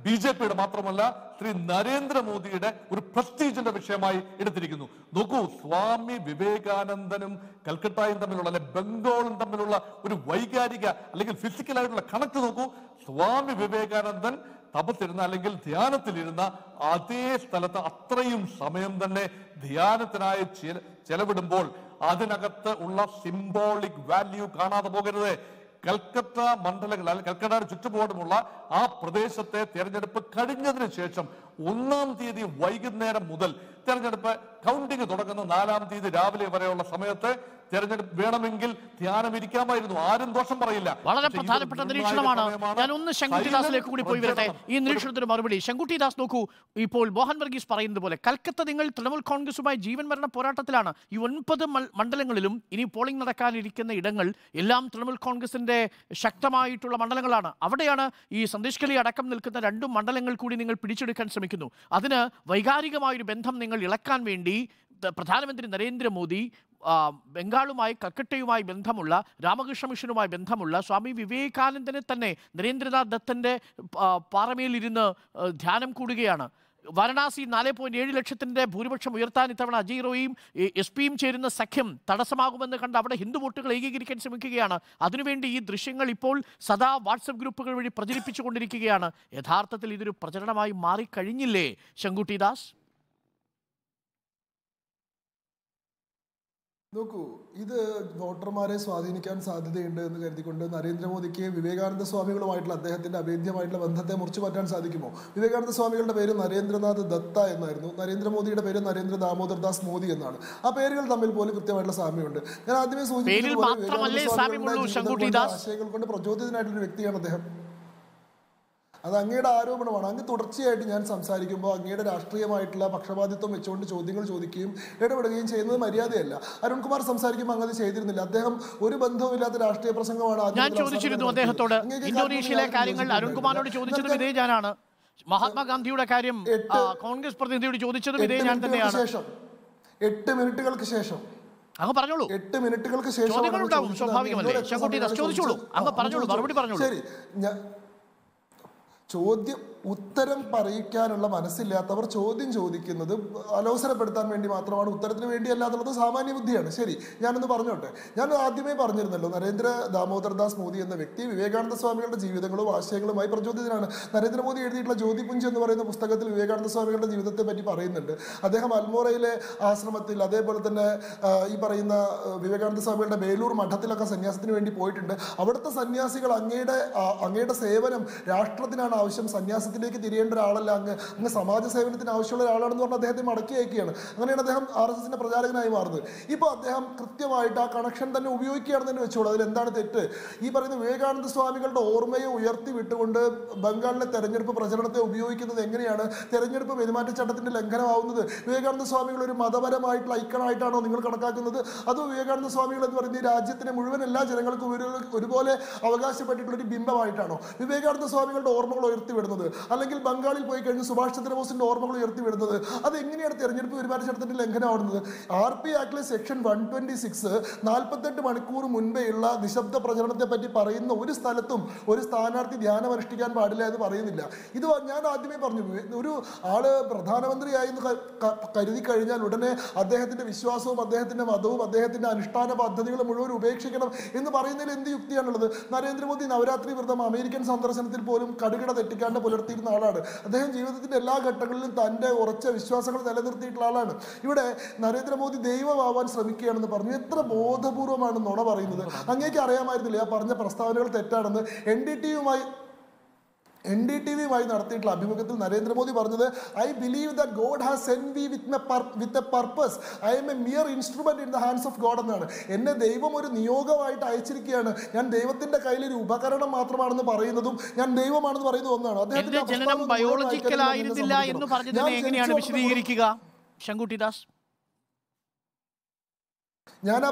ബി ജെ പിയുടെ മാത്രമല്ല ശ്രീ നരേന്ദ്രമോദിയുടെ ഒരു പ്രസ്റ്റീജിന്റെ വിഷയമായി എടുത്തിരിക്കുന്നു നോക്കൂ സ്വാമി വിവേകാനന്ദനും കൽക്കട്ടയും തമ്മിലുള്ള അല്ലെ ബംഗാളും തമ്മിലുള്ള ഒരു വൈകാരിക അല്ലെങ്കിൽ ഫിസിക്കലായിട്ടുള്ള കണക്ക് നോക്കൂ സ്വാമി വിവേകാനന്ദൻ തപത്തിരുന്ന അല്ലെങ്കിൽ ധ്യാനത്തിലിരുന്ന അതേ സ്ഥലത്ത് അത്രയും സമയം തന്നെ ധ്യാനത്തിനായി ചെലവിടുമ്പോൾ അതിനകത്ത് ഉള്ള സിംബോളിക് വാല്യൂ കാണാതെ പോകരുത് കൽക്കട്ട മണ്ഡലങ്ങൾ അല്ലെങ്കിൽ കൽക്കട്ടയുടെ ചുറ്റുപാടുമുള്ള ആ പ്രദേശത്തെ തിരഞ്ഞെടുപ്പ് കഴിഞ്ഞതിന് ശേഷം ഒന്നാം തീയതി വൈകുന്നേരം മുതൽ തെരഞ്ഞെടുപ്പ് കൗണ്ടിങ് തുടങ്ങുന്ന നാലാം തീയതി രാവിലെ വരെയുള്ള സമയത്ത് തെരഞ്ഞെടുപ്പ് വേണമെങ്കിൽ ധ്യാനം ഇരിക്കാമായിരുന്നു ആരും ദോഷം പറയില്ല വളരെ പ്രധാനപ്പെട്ട നിരീക്ഷണമാണ് ഞാൻ ഒന്ന് ശങ്കുട്ടിദാസിലേക്ക് കൂടി പോയി വരട്ടെ ഈ നിരീക്ഷണത്തിന് മറുപടി ശങ്കുട്ടിദാസ് നോക്കൂ ഇപ്പോൾ മോഹൻ വർഗീസ് പറയുന്നത് പോലെ കൽക്കത്ത നിങ്ങൾ തൃണമൂൽ കോൺഗ്രസുമായി ജീവൻ മരണ പോരാട്ടത്തിലാണ് ഈ ഒൻപത് മണ്ഡലങ്ങളിലും ഇനി പോളിംഗ് നടക്കാനിരിക്കുന്ന ഇടങ്ങൾ എല്ലാം തൃണമൂൽ കോൺഗ്രസിന്റെ ശക്തമായിട്ടുള്ള മണ്ഡലങ്ങളാണ് അവിടെയാണ് ഈ സന്ദേശ് അടക്കം നിൽക്കുന്ന രണ്ടും മണ്ഡലങ്ങൾ കൂടി നിങ്ങൾ പിടിച്ചെടുക്കാൻ ശ്രമിക്കുന്നത് കാണിക്കുന്നു അതിന് വൈകാരികമായൊരു ബന്ധം നിങ്ങൾ ഇളക്കാൻ വേണ്ടി പ്രധാനമന്ത്രി നരേന്ദ്രമോദി ബംഗാളുമായി കൽക്കട്ടയുമായി ബന്ധമുള്ള രാമകൃഷ്ണ മിഷനുമായി ബന്ധമുള്ള സ്വാമി വിവേകാനന്ദനെ തന്നെ നരേന്ദ്രനാഥ് ദത്തൻ്റെ പാറമയിലിരുന്ന് ധ്യാനം കൂടുകയാണ് വാരണാസി നാല് പോയിന്റ് ഏഴ് ലക്ഷത്തിന്റെ ഭൂരിപക്ഷം ഉയർത്താൻ ഇത്തവണ അജീറോയും എസ് പിയും ചേരുന്ന സഖ്യം തടസ്സമാകുമെന്ന് കണ്ട് അവിടെ ഹിന്ദു വോട്ടുകൾ ഏകീകരിക്കാൻ ശ്രമിക്കുകയാണ് അതിനുവേണ്ടി ഈ ദൃശ്യങ്ങൾ ഇപ്പോൾ സദാ വാട്സപ്പ് ഗ്രൂപ്പുകൾ വഴി പ്രചരിപ്പിച്ചുകൊണ്ടിരിക്കുകയാണ് യഥാർത്ഥത്തിൽ ഇതൊരു പ്രചരണമായി മാറിക്കഴിഞ്ഞില്ലേ ശങ്കുട്ടിദാസ് നോക്കൂ ഇത് വോട്ടർമാരെ സ്വാധീനിക്കാൻ സാധ്യതയുണ്ട് എന്ന് കരുതിക്കൊണ്ട് നരേന്ദ്രമോദിക്ക് വിവേകാനന്ദ സ്വാമികളുമായിട്ടുള്ള അദ്ദേഹത്തിന്റെ അഭേദ്യമായിട്ടുള്ള ബന്ധത്തെ മുറിച്ചു മാറ്റാൻ സാധിക്കുമോ വിവേകാനന്ദ സ്വാമികളുടെ പേര് നരേന്ദ്രനാഥ് ദത്ത എന്നായിരുന്നു നരേന്ദ്രമോദിയുടെ പേര് നരേന്ദ്ര ദാമോദർ ദാസ് മോദി എന്നാണ് ആ പേരുകൾ തമ്മിൽ പോലും കൃത്യമായിട്ടുള്ള സാമ്യമുണ്ട് ഞാൻ ആദ്യമേ സൂചിപ്പിച്ചു ആശയങ്ങൾ കൊണ്ട് പ്രചോദിതനായിട്ടുള്ള വ്യക്തിയാണ് അദ്ദേഹം അത് അങ്ങയുടെ ആരോപണമാണ് അങ്ങ് തുടർച്ചയായിട്ട് ഞാൻ സംസാരിക്കുമ്പോൾ അങ്ങയുടെ രാഷ്ട്രീയമായിട്ടുള്ള പക്ഷപാതിത്വം വെച്ചുകൊണ്ട് ചോദ്യങ്ങൾ ചോദിക്കുകയും ഇടപെടുകയും ചെയ്യുന്നത് മര്യാദയല്ല അരുൺകുമാർ സംസാരിക്കുമ്പോൾ അങ്ങനെ ചെയ്തിരുന്നില്ല അദ്ദേഹം ഒരു ബന്ധവുമില്ലാത്ത രാഷ്ട്രീയ പ്രസംഗമാണ് ഞാൻ ചോദിച്ചിരുന്നു അദ്ദേഹത്തോട് ഇന്തോനേഷ്യയിലെ കാര്യങ്ങൾ അരുൺകുമാറിനോട് ചോദിച്ചത് ഇതേ ഞാനാണ് മഹാത്മാഗാന്ധിയുടെ കാര്യം കോൺഗ്രസ് പ്രതിനിധിയോട് ചോദിച്ചതും ഇതേ ഞാൻ തന്നെയാണ് ശേഷം എട്ട് മിനിറ്റുകൾക്ക് ശേഷം അങ്ങ് പറഞ്ഞോളൂ എട്ട് മിനിറ്റുകൾക്ക് ശേഷം ചോദ്യങ്ങളുണ്ടാവും സ്വാഭാവികമല്ലേ ചോദിച്ചോളൂ അങ്ങ് പറഞ്ഞോളൂ മറുപടി പറഞ്ഞോളൂ ശരി ചോദ്യം ഉത്തരം പറയിക്കാനുള്ള മനസ്സില്ലാത്തവർ ചോദ്യം ചോദിക്കുന്നത് അലോസരപ്പെടുത്താൻ വേണ്ടി മാത്രമാണ് ഉത്തരത്തിന് വേണ്ടി അല്ലാതുള്ളത് സാമാന്യ ബുദ്ധിയാണ് ശരി ഞാനൊന്ന് പറഞ്ഞോട്ടെ ഞാൻ ആദ്യമേ പറഞ്ഞിരുന്നല്ലോ നരേന്ദ്ര ദാമോദർദാസ് മോദി എന്ന വ്യക്തി വിവേകാനന്ദ സ്വാമികളുടെ ജീവിതങ്ങളും ആശയങ്ങളുമായി പ്രചോദിതനാണ് നരേന്ദ്രമോദി എഴുതിയിട്ടുള്ള ജ്യോതിപുഞ്ച് എന്ന് പറയുന്ന പുസ്തകത്തിൽ വിവേകാനന്ദ സ്വാമികളുടെ ജീവിതത്തെ പറ്റി പറയുന്നുണ്ട് അദ്ദേഹം അൽമോറയിലെ ആശ്രമത്തിൽ അതേപോലെ തന്നെ ഈ പറയുന്ന വിവേകാനന്ദ സ്വാമികളുടെ ബേലൂർ മഠത്തിലൊക്കെ സന്യാസത്തിന് വേണ്ടി പോയിട്ടുണ്ട് അവിടുത്തെ സന്യാസികൾ അങ്ങയുടെ അങ്ങയുടെ സേവനം രാഷ്ട്രത്തിനാണ് ആവശ്യം സന്യാസത്തിലേക്ക് തിരിയേണ്ട ഒരാളല്ല അങ്ങ് അങ്ങ് സമാജ സേവനത്തിന് ആവശ്യമുള്ള ഒരാളാണെന്ന് പറഞ്ഞ് അദ്ദേഹത്തെ മടക്കി അയക്കുകയാണ് അങ്ങനെയാണ് അദ്ദേഹം ആർ എസ് എസിന്റെ പ്രചാരകനായി മാറുന്നത് ഇപ്പോൾ അദ്ദേഹം കൃത്യമായിട്ട് ആ കണക്ഷൻ തന്നെ ഉപയോഗിക്കുകയാണെന്ന് തന്നെ വെച്ചോളൂ അതിൽ എന്താണ് തെറ്റ് ഈ പറയുന്ന വിവേകാനന്ദ സ്വാമികളുടെ ഓർമ്മയെ ഉയർത്തി വിട്ടുകൊണ്ട് ബംഗാളിലെ തെരഞ്ഞെടുപ്പ് പ്രചരണത്തെ ഉപയോഗിക്കുന്നത് എങ്ങനെയാണ് തെരഞ്ഞെടുപ്പ് ചട്ടത്തിന്റെ ലംഘനമാവുന്നത് വിവേകാനന്ദ സ്വാമികൾ ഒരു മതപരമായിട്ടുള്ള ഐക്കണായിട്ടാണോ നിങ്ങൾ കണക്കാക്കുന്നത് അതോ വിവേകാനന്ദ സ്വാമികൾ എന്ന് പറയുന്നത് രാജ്യത്തിന് മുഴുവൻ എല്ലാ ജനങ്ങൾക്കും ഒരുപോലെ അവകാശപ്പെട്ടിട്ടുള്ള ഒരു ബിംബമായിട്ടാണോ വിവേകാനന്ദ സ്വാമികളുടെ ഓർമ്മകൾ ഉയർത്തിവിടുന്നത് അല്ലെങ്കിൽ ബംഗാളിൽ പോയി കഴിഞ്ഞ് സുഭാഷ് ചന്ദ്രബോസിന്റെ ഓർമ്മകൾ ഉയർത്തിവിടുന്നത് എങ്ങനെയാണ് തെരഞ്ഞെടുപ്പ് പെരുമാറ്റച്ചട്ടത്തിന്റെ ലംഘനമാണെന്നത് ആർ പി ആക്ടിലെ സെക്ഷൻ വൺ ട്വന്റി സിക്സ് നാൽപ്പത്തെട്ട് മണിക്കൂർ മുൻപേയുള്ള നിശബ്ദ പ്രചരണത്തെ പറ്റി പറയുന്ന ഒരു സ്ഥലത്തും ഒരു സ്ഥാനാർത്ഥി ധ്യാനമനുഷ്ഠിക്കാൻ പാടില്ല എന്ന് പറയുന്നില്ല ഇത് ഞാൻ ആദ്യമേ പറഞ്ഞു ഒരു ആള് പ്രധാനമന്ത്രിയായി കരുതി കഴിഞ്ഞാൽ ഉടനെ അദ്ദേഹത്തിന്റെ വിശ്വാസവും അദ്ദേഹത്തിന്റെ മതവും അദ്ദേഹത്തിന്റെ അനുഷ്ഠാന പദ്ധതികൾ മുഴുവൻ ഉപേക്ഷിക്കണം എന്ന് പറയുന്നതിൽ എന്ത് യുക്തിയാണുള്ളത് നരേന്ദ്രമോദി നവരാത്രി വ്രതം അമേരിക്കൻ സന്ദർശനത്തിൽ പോലും കടുകിട തെറ്റിക്കാണ്ട് പുലർത്തിയിരുന്ന ആളാണ് അദ്ദേഹം ജീവിതത്തിൻ്റെ എല്ലാ ഘട്ടങ്ങളിലും തൻ്റെ ഉറച്ച വിശ്വാസങ്ങൾ നിലനിർത്തിയിട്ടുള്ള ആളാണ് ഇവിടെ നരേന്ദ്രമോദി ദൈവമാവാൻ ശ്രമിക്കുകയാണെന്ന് പറഞ്ഞു എത്ര ബോധപൂർവമാണ് നുണ പറയുന്നത് അങ്ങേക്ക് അറിയാമായിരുന്നില്ല ആ പറഞ്ഞ പ്രസ്താവനകൾ തെറ്റാണെന്ന് എൻ ഡി ടിയുമായി എൻ ഡി ടി വഴി നടത്തിയിട്ടുള്ള അഭിമുഖത്തിൽ നരേന്ദ്രമോദി പറഞ്ഞത് I believe that God has sent we with with a purpose I am a mere instrument in the hands of God എന്നാണ് എന്നെ ദൈവം ഒരു നിയോഗമായിട്ട് അയച്ചിരിക്കുകയാണ് ഞാൻ ദൈവത്തിന്റെ കയ്യിൽ ഒരു ഉപകരണം മാത്രമാണെന്ന് പറയുന്നതും ഞാൻ ദൈവമാണെന്ന് പറയുന്നത് ഒന്നാണ് അദ്ദേഹത്തിന്റെ ജനനം എന്ന് എങ്ങനെയാണ് വിശദീകരിക്കുക ശങ്കുട്ടിദാസ് ഞാൻ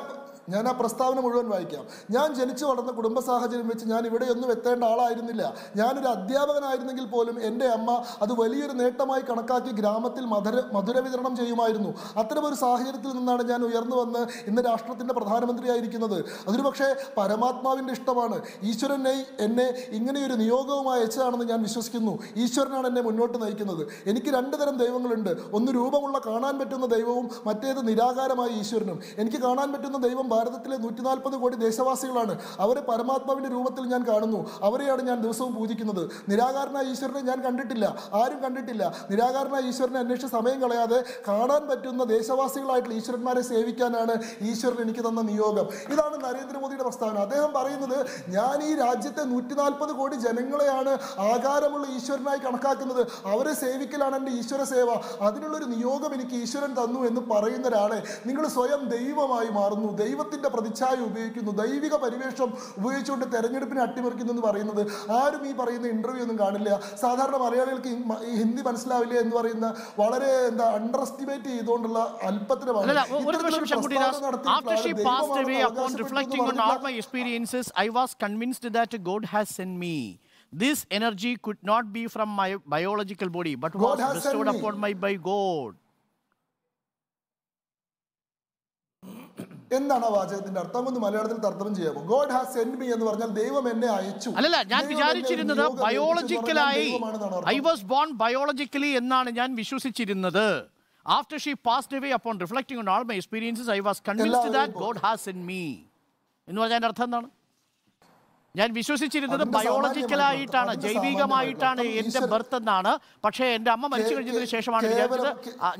ഞാൻ ആ പ്രസ്താവന മുഴുവൻ വായിക്കാം ഞാൻ ജനിച്ചു വളർന്ന കുടുംബ സാഹചര്യം വെച്ച് ഞാൻ ഇവിടെയൊന്നും എത്തേണ്ട ആളായിരുന്നില്ല ഞാനൊരു അധ്യാപകനായിരുന്നെങ്കിൽ പോലും എൻ്റെ അമ്മ അത് വലിയൊരു നേട്ടമായി കണക്കാക്കി ഗ്രാമത്തിൽ മധുര മധുര വിതരണം ചെയ്യുമായിരുന്നു അത്തരമൊരു സാഹചര്യത്തിൽ നിന്നാണ് ഞാൻ ഉയർന്നു വന്ന് ഇന്ന് രാഷ്ട്രത്തിൻ്റെ പ്രധാനമന്ത്രിയായിരിക്കുന്നത് അതൊരു പക്ഷേ പരമാത്മാവിൻ്റെ ഇഷ്ടമാണ് ഈശ്വരനെ എന്നെ ഇങ്ങനെയൊരു നിയോഗവുമായി അയച്ചതാണെന്ന് ഞാൻ വിശ്വസിക്കുന്നു ഈശ്വരനാണ് എന്നെ മുന്നോട്ട് നയിക്കുന്നത് എനിക്ക് രണ്ട് തരം ദൈവങ്ങളുണ്ട് ഒന്ന് രൂപമുള്ള കാണാൻ പറ്റുന്ന ദൈവവും മറ്റേത് നിരാകാരമായ ഈശ്വരനും എനിക്ക് കാണാൻ പറ്റുന്ന ദൈവം ഭാരതത്തിലെ നൂറ്റി നാൽപ്പത് കോടി ദേശവാസികളാണ് അവരെ പരമാത്മാവിൻ്റെ രൂപത്തിൽ ഞാൻ കാണുന്നു അവരെയാണ് ഞാൻ ദിവസവും പൂജിക്കുന്നത് നിരാകാരനായ ഈശ്വരനെ ഞാൻ കണ്ടിട്ടില്ല ആരും കണ്ടിട്ടില്ല നിരാകാരനായ ഈശ്വരനെ അന്വേഷിച്ച് സമയം കളയാതെ കാണാൻ പറ്റുന്ന ദേശവാസികളായിട്ടുള്ള ഈശ്വരന്മാരെ സേവിക്കാനാണ് ഈശ്വരൻ എനിക്ക് തന്ന നിയോഗം ഇതാണ് നരേന്ദ്രമോദിയുടെ പ്രസ്താവന അദ്ദേഹം പറയുന്നത് ഞാൻ ഈ രാജ്യത്തെ നൂറ്റി നാൽപ്പത് കോടി ജനങ്ങളെയാണ് ആകാരമുള്ള ഈശ്വരനായി കണക്കാക്കുന്നത് അവരെ സേവിക്കലാണ് എൻ്റെ ഈശ്വര സേവ അതിനുള്ളൊരു നിയോഗം എനിക്ക് ഈശ്വരൻ തന്നു എന്ന് പറയുന്ന ഒരാളെ നിങ്ങൾ സ്വയം ദൈവമായി മാറുന്നു ദൈവ ദൈവത്തിൻ്റെ പ്രതിച്ഛായ ഉപയോഗിക്കുന്നു ദൈവിക പരിവേഷം ഉപയോഗിച്ചുകൊണ്ട് തെരഞ്ഞെടുപ്പിനെ അട്ടിമറിക്കുന്നു എന്ന് പറയുന്നത് ആരും ഈ പറയുന്ന ഇൻ്റർവ്യൂ ഒന്നും കാണില്ല സാധാരണ മലയാളികൾക്ക് ഹിന്ദി മനസ്സിലാവില്ല എന്ന് പറയുന്ന വളരെ എന്താ അണ്ടർ എസ്റ്റിമേറ്റ് ചെയ്തുകൊണ്ടുള്ള അല്പത്തിന് This energy could not be from my biological body, but God was bestowed upon me by God. എന്താണ് ആ വാചകത്തിന്റെ അർത്ഥം ഒന്ന് മലയാളത്തിൽ തർത്തം ചെയ്യാമോ ഗോഡ് ഹാസ് സെൻഡ് മീ എന്ന് പറഞ്ഞാൽ ദൈവം എന്നെ അയച്ചു അല്ലല്ല ഞാൻ വിചാരിച്ചിരുന്നത് ബയോളജിക്കലായി ഐ വാസ് ബോൺ ബയോളജിക്കലി എന്നാണ് ഞാൻ വിശ്വസിച്ചിരുന്നത് after she passed away upon reflecting on all my experiences I was convinced that God has send me എന്ന് പറഞ്ഞാൽ അർത്ഥം എന്താണ് ഞാൻ വിശ്വസിച്ചിരുന്നത് ബയോളജിക്കലായിട്ടാണ് ജൈവികമായിട്ടാണ് എൻ്റെ ബർത്ത് എന്നാണ് പക്ഷേ എൻ്റെ അമ്മ മരിച്ചു കഴിഞ്ഞതിന് ശേഷമാണ് വിചാരിച്ചത്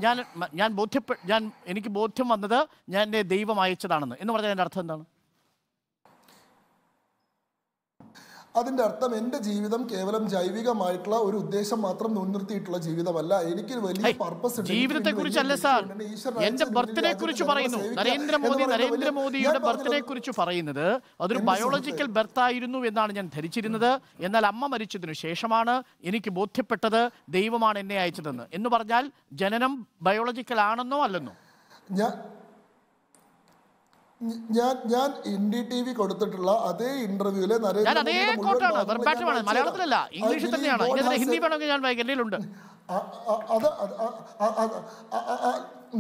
ഞാൻ ഞാൻ ബോധ്യപ്പെ ഞാൻ എനിക്ക് ബോധ്യം വന്നത് ഞാൻ എൻ്റെ ദൈവം അയച്ചതാണെന്ന് എന്ന് പറഞ്ഞാൽ എൻ്റെ അർത്ഥം എന്താണ് അതിൻ്റെ അർത്ഥം എൻ്റെ ജീവിതം കേവലം ജൈവികമായിട്ടുള്ള ഒരു ഉദ്ദേശം മാത്രം മുൻനിർത്തിയിട്ടുള്ള ജീവിതമല്ല എനിക്ക് വലിയ പർപ്പസ് ജീവിതത്തെ കുറിച്ചല്ല സാർ എന്റെ ബർത്തിനെ കുറിച്ച് പറയുന്നു നരേന്ദ്രമോദി നരേന്ദ്രമോദിയുടെ ബർത്തിനെ കുറിച്ച് പറയുന്നത് അതൊരു ബയോളജിക്കൽ ബർത്ത് ആയിരുന്നു എന്നാണ് ഞാൻ ധരിച്ചിരുന്നത് എന്നാൽ അമ്മ മരിച്ചതിനു ശേഷമാണ് എനിക്ക് ബോധ്യപ്പെട്ടത് ദൈവമാണ് എന്നെ അയച്ചതെന്ന് എന്ന് പറഞ്ഞാൽ ജനനം ബയോളജിക്കൽ ആണെന്നോ അല്ലെന്നോ ഞാൻ ഞാൻ ഞാൻ ഇന്ത്യ ടി വി കൊടുത്തിട്ടുള്ള അതേ ഇന്റർവ്യൂല് മലയാളത്തിലല്ല ഇംഗ്ലീഷിൽ തന്നെയാണ് ഹിന്ദി വേണമെങ്കിൽ ഞാൻ എൻ്റെ ഉണ്ട്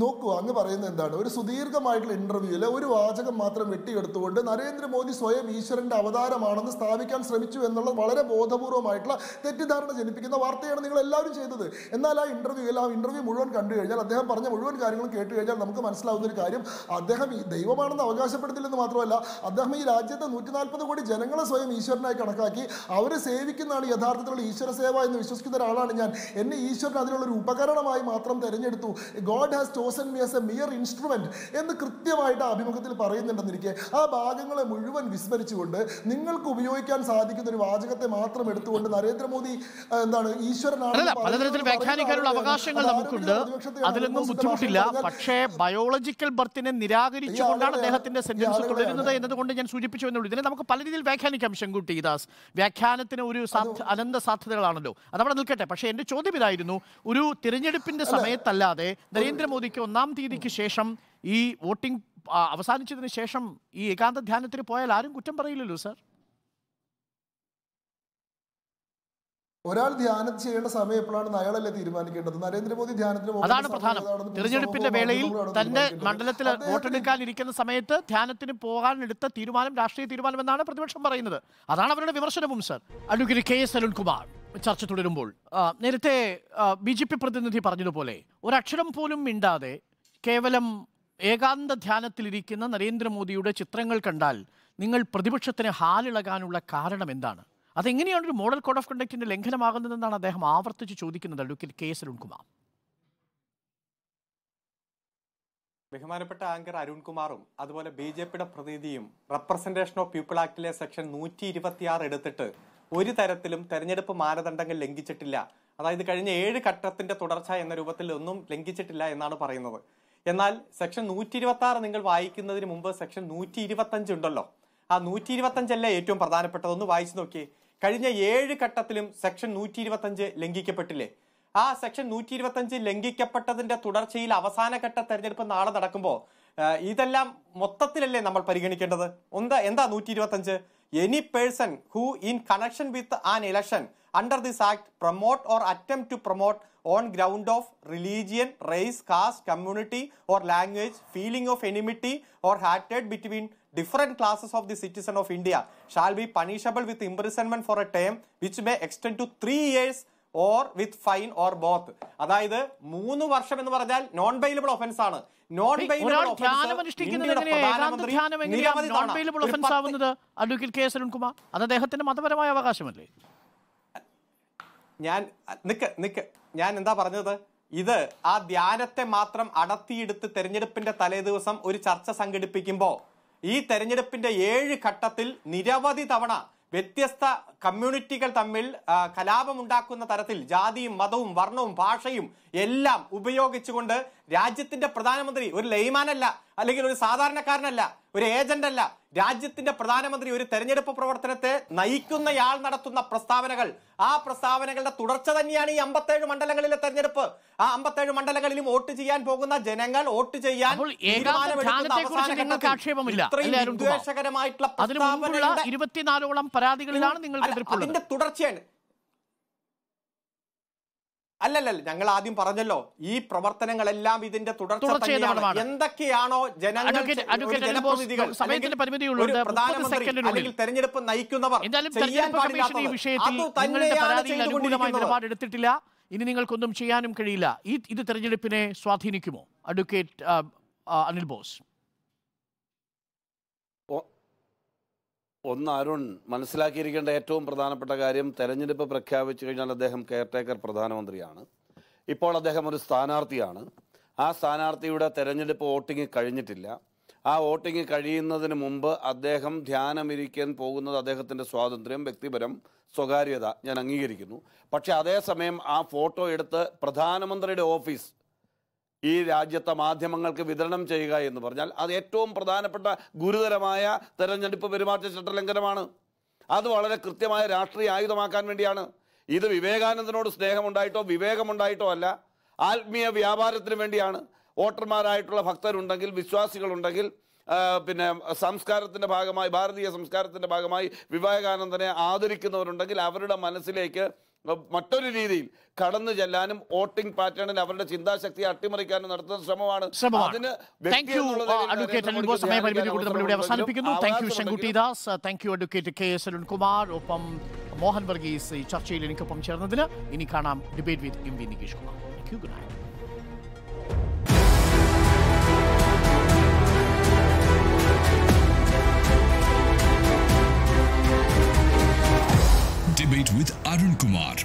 നോക്കുക അങ്ങ് പറയുന്നത് എന്താണ് ഒരു സുദീർഘമായിട്ടുള്ള ഇന്റർവ്യൂല് ഒരു വാചകം മാത്രം വെട്ടിയെടുത്തുകൊണ്ട് നരേന്ദ്രമോദി സ്വയം ഈശ്വരന്റെ അവതാരമാണെന്ന് സ്ഥാപിക്കാൻ ശ്രമിച്ചു എന്നുള്ളത് വളരെ ബോധപൂർവമായിട്ടുള്ള തെറ്റിദ്ധാരണ ജനിപ്പിക്കുന്ന വാർത്തയാണ് നിങ്ങൾ എല്ലാവരും ചെയ്തത് എന്നാൽ ആ ഇന്റർവ്യൂ ആ ഇന്റർവ്യൂ മുഴുവൻ കണ്ടു കഴിഞ്ഞാൽ അദ്ദേഹം പറഞ്ഞ മുഴുവൻ കാര്യങ്ങളും കേട്ട് കഴിഞ്ഞാൽ നമുക്ക് മനസ്സിലാവുന്ന ഒരു കാര്യം അദ്ദേഹം ഈ ദൈവമാണെന്ന് അവകാശപ്പെടുത്തില്ലെന്ന് മാത്രമല്ല അദ്ദേഹം ഈ രാജ്യത്തെ നൂറ്റി കോടി ജനങ്ങളെ സ്വയം ഈശ്വരനായി കണക്കാക്കി അവരെ സേവിക്കുന്നതാണ് യഥാർത്ഥത്തിലുള്ള ഈശ്വര സേവ എന്ന് വിശ്വസിക്കുന്ന ഒരാളാണ് ഞാൻ എന്നെ ഈശ്വരൻ ഒരു ഉപകരണമായി മാത്രം തിരഞ്ഞെടുത്തു God has chosen me as a mere എന്ന് കൃത്യമായിട്ട് അഭിമുഖത്തിൽ പറയുന്നുണ്ടെന്നിരിക്കെ ആ ഭാഗങ്ങളെ മുഴുവൻ വിസ്മരിച്ചുകൊണ്ട് നിങ്ങൾക്ക് ഉപയോഗിക്കാൻ സാധിക്കുന്ന ഒരു വാചകത്തെ മാത്രം എടുത്തുകൊണ്ട് നരേന്ദ്രമോദി എന്താണ് ഈശ്വരനാണ് പലതരത്തിൽ വ്യാഖ്യാനിക്കാനുള്ള അവകാശങ്ങൾ നമുക്കുണ്ട് അതിലൊന്നും ബുദ്ധിമുട്ടില്ല പക്ഷേ ബയോളജിക്കൽ ബർത്തിനെ നിരാകരിച്ചുകൊണ്ടാണ് അദ്ദേഹത്തിന്റെ സെന്റൻസ് തുടരുന്നത് എന്നതുകൊണ്ട് ഞാൻ സൂചിപ്പിച്ചു എന്നുള്ളൂ ഇതിനെ നമുക്ക് പല രീതിയിൽ വ്യാഖ്യാനിക്കാം ശങ്കുട്ടി ദാസ് വ്യാഖ്യാനത്തിന് ഒരു അനന്ത സാധ്യതകളാണല്ലോ അതവിടെ നിൽക്കട്ടെ പക്ഷേ എൻ്റെ ചോദ്യം ഇതായിരുന്നു ഒരു തിരഞ്ഞെടുപ്പിന്റെ സമയത്തല്ലാതെ നരേന്ദ്രമോദി തീയതിക്ക് ഒന്നാം തീയതിക്ക് ശേഷം ഈ വോട്ടിംഗ് അവസാനിച്ചതിന് ശേഷം ഈ ഏകാന്ത ധ്യാനത്തിന് പോയാൽ ആരും കുറ്റം പറയില്ലല്ലോ സാർ ഒരാൾ ധ്യാനം ചെയ്യേണ്ട സമയം എപ്പോഴാണെന്ന് അയാളല്ലേ തീരുമാനിക്കേണ്ടത് നരേന്ദ്രമോദി ധ്യാനത്തിന് അതാണ് പ്രധാനം തിരഞ്ഞെടുപ്പിന്റെ വേളയിൽ തന്റെ മണ്ഡലത്തിൽ വോട്ടെടുക്കാനിരിക്കുന്ന ഇരിക്കുന്ന സമയത്ത് ധ്യാനത്തിന് പോകാൻ എടുത്ത തീരുമാനം രാഷ്ട്രീയ തീരുമാനം എന്നാണ് പ്രതിപക്ഷം പറയുന്നത് അതാണ് അവരുടെ വിമർശനവും sir advocate K S Arunkumar ചർച്ച തുടരുമ്പോൾ നേരത്തെ ബി ജെ പി പ്രതിനിധി പറഞ്ഞതുപോലെ ഒരക്ഷരം പോലും മിണ്ടാതെ കേവലം ഏകാന്ത ധ്യാനത്തിലിരിക്കുന്ന നരേന്ദ്രമോദിയുടെ ചിത്രങ്ങൾ കണ്ടാൽ നിങ്ങൾ പ്രതിപക്ഷത്തിന് ഹാലിളകാനുള്ള കാരണം എന്താണ് അതെങ്ങനെയാണ് ഒരു മോഡൽ കോഡ് ഓഫ് കണ്ടക്റ്റിന്റെ ലംഘനമാകുന്നതെന്നാണ് അദ്ദേഹം ആവർത്തിച്ച് ചോദിക്കുന്നത് അഡ്വക്കേറ്റ് കെ എസ് അരുൺകുമാർ ബഹുമാനപ്പെട്ട ആങ്കർ അരുൺകുമാറും അതുപോലെ ബി ജെ പിയുടെ പ്രതിനിധിയും representation of people act section നൂറ്റി ഇരുപത്തിയാറ് എടുത്തിട്ട് ഒരു തരത്തിലും തെരഞ്ഞെടുപ്പ് മാനദണ്ഡങ്ങൾ ലംഘിച്ചിട്ടില്ല അതായത് കഴിഞ്ഞ ഏഴ് ഘട്ടത്തിന്റെ തുടർച്ച എന്ന രൂപത്തിൽ ഒന്നും ലംഘിച്ചിട്ടില്ല എന്നാണ് പറയുന്നത് എന്നാൽ സെക്ഷൻ നൂറ്റി ഇരുപത്തി ആറ് നിങ്ങൾ വായിക്കുന്നതിന് മുമ്പ് സെക്ഷൻ നൂറ്റി ഇരുപത്തഞ്ച് ഉണ്ടല്ലോ ആ നൂറ്റി ഇരുപത്തഞ്ചല്ലേ ഏറ്റവും പ്രധാനപ്പെട്ടതൊന്ന് വായിച്ചു നോക്കിയേ കഴിഞ്ഞ ഏഴ് ഘട്ടത്തിലും സെക്ഷൻ നൂറ്റി ഇരുപത്തഞ്ച് ലംഘിക്കപ്പെട്ടില്ലേ ആ സെക്ഷൻ നൂറ്റി അഞ്ച് ലംഘിക്കപ്പെട്ടതിന്റെ തുടർച്ചയിൽ അവസാനഘട്ട തെരഞ്ഞെടുപ്പ് നാളെ നടക്കുമ്പോൾ ഇതെല്ലാം മൊത്തത്തിലല്ലേ നമ്മൾ പരിഗണിക്കേണ്ടത് എന്താ എന്താ നൂറ്റി അഞ്ച് any person who in connection with an election under this act promote or attempt to promote on ground of religion race caste community or language feeling of enmity or ഹാറ്റേഡ് between different classes of the citizen of India shall be punishable with imprisonment for a time which may extend to three years or with fine or both അതായത് മൂന്ന് വർഷം എന്ന് പറഞ്ഞാൽ non bailable offence ആണ് non bailable offence ആവുന്നത് advocate K S Arunkumar അത് അദ്ദേഹത്തിന്റെ മതപരമായ അവകാശമല്ലേ ഞാൻ നിക്ക് നിക്ക് ഞാൻ എന്താ പറഞ്ഞത് ഇത് ആ ധ്യാനത്തെ മാത്രം അടത്തിയെടുത്ത് തെരഞ്ഞെടുപ്പിന്റെ തലേദിവസം ഒരു ചർച്ച സംഘടിപ്പിക്കുമ്പോൾ ഈ തെരഞ്ഞെടുപ്പിന്റെ ഏഴ് ഘട്ടത്തിൽ നിരവധി തവണ വ്യത്യസ്ത കമ്മ്യൂണിറ്റികൾ തമ്മിൽ കലാപമുണ്ടാക്കുന്ന തരത്തിൽ ജാതിയും മതവും വർണ്ണവും ഭാഷയും എല്ലാം ഉപയോഗിച്ചുകൊണ്ട് രാജ്യത്തിന്റെ പ്രധാനമന്ത്രി ഒരു ലൈമാനല്ല അല്ലെങ്കിൽ ഒരു സാധാരണക്കാരനല്ല ഒരു ഏജന്റ് അല്ല രാജ്യത്തിന്റെ പ്രധാനമന്ത്രി ഒരു തെരഞ്ഞെടുപ്പ് പ്രവർത്തനത്തെ നയിക്കുന്നയാൾ നടത്തുന്ന പ്രസ്താവനകൾ ആ പ്രസ്താവനകളുടെ തുടർച്ച തന്നെയാണ് ഈ അമ്പത്തേഴ് മണ്ഡലങ്ങളിലെ തെരഞ്ഞെടുപ്പ് ആ അമ്പത്തേഴ് മണ്ഡലങ്ങളിലും വോട്ട് ചെയ്യാൻ പോകുന്ന ജനങ്ങൾ വോട്ട് ചെയ്യാൻ ഇത്രയും വിദ്വേഷകരമായിട്ടുള്ള പ്രസ്താവനകളുടെ അതിന്റെ തുടർച്ചയാണ് അല്ലല്ല ഞങ്ങൾ ആദ്യം പറഞ്ഞല്ലോ ഈ പ്രവർത്തനങ്ങളെല്ലാം ഇതിന്റെ തുടർച്ച തന്നെയാണ് എന്തൊക്കെയാണോ സമയത്തിന്റെ ജനപ്രതിനിധികൾ അല്ലെങ്കിൽ തെരഞ്ഞെടുപ്പ് നയിക്കുന്നവർ എടുത്തിട്ടില്ല ഇനി നിങ്ങൾക്കൊന്നും ചെയ്യാനും കഴിയില്ല ഈ ഇത് തെരഞ്ഞെടുപ്പിനെ സ്വാധീനിക്കുമോ അഡ്വക്കേറ്റ് അനിൽ ബോസ് ഒന്ന് അരുൺ മനസ്സിലാക്കിയിരിക്കേണ്ട ഏറ്റവും പ്രധാനപ്പെട്ട കാര്യം തെരഞ്ഞെടുപ്പ് പ്രഖ്യാപിച്ചു കഴിഞ്ഞാൽ അദ്ദേഹം കെയർടേക്കർ പ്രധാനമന്ത്രിയാണ് ഇപ്പോൾ അദ്ദേഹം ഒരു സ്ഥാനാർത്ഥിയാണ് ആ സ്ഥാനാർത്ഥിയുടെ തെരഞ്ഞെടുപ്പ് വോട്ടിംഗ് കഴിഞ്ഞിട്ടില്ല ആ വോട്ടിംഗ് കഴിയുന്നതിന് മുമ്പ് അദ്ദേഹം ധ്യാനമിരിക്കാൻ പോകുന്നത് അദ്ദേഹത്തിൻ്റെ സ്വാതന്ത്ര്യം വ്യക്തിപരം സ്വകാര്യത ഞാൻ അംഗീകരിക്കുന്നു പക്ഷേ അതേസമയം ആ ഫോട്ടോ എടുത്ത് പ്രധാനമന്ത്രിയുടെ ഓഫീസ് ഈ രാജ്യത്തെ മാധ്യമങ്ങൾക്ക് വിതരണം ചെയ്യുക എന്ന് പറഞ്ഞാൽ അത് ഏറ്റവും പ്രധാനപ്പെട്ട ഗുരുതരമായ തെരഞ്ഞെടുപ്പ് പെരുമാറ്റ ചട്ടലംഘനമാണ് അത് വളരെ കൃത്യമായ രാഷ്ട്രീയ ആയുധമാക്കാൻ വേണ്ടിയാണ് ഇത് വിവേകാനന്ദനോട് സ്നേഹമുണ്ടായിട്ടോ വിവേകമുണ്ടായിട്ടോ അല്ല ആത്മീയ വ്യാപാരത്തിന് വേണ്ടിയാണ് വോട്ടർമാരായിട്ടുള്ള ഭക്തരുണ്ടെങ്കിൽ വിശ്വാസികളുണ്ടെങ്കിൽ പിന്നെ സംസ്കാരത്തിൻ്റെ ഭാഗമായി ഭാരതീയ സംസ്കാരത്തിൻ്റെ ഭാഗമായി വിവേകാനന്ദനെ ആദരിക്കുന്നവരുണ്ടെങ്കിൽ അവരുടെ മനസ്സിലേക്ക് മറ്റൊരു രീതിയിൽ കടന്നു ചെല്ലാനും വോട്ടിംഗ് പാറ്റേണിൽ അവരുടെ ചിന്താശക്തി അട്ടിമറിക്കാനും നടത്തുന്ന ശ്രമമാണ് അതിന് അഡ്വക്കേറ്റ് കെ എസ് ഒപ്പം മോഹൻ വർഗീസ് ഈ ചർച്ചയിൽ എനിക്കൊപ്പം ചേർന്നതിന് ഇനി കാണാം debate with M V Nikesh Kumar thank you good night debate with Arun Kumar.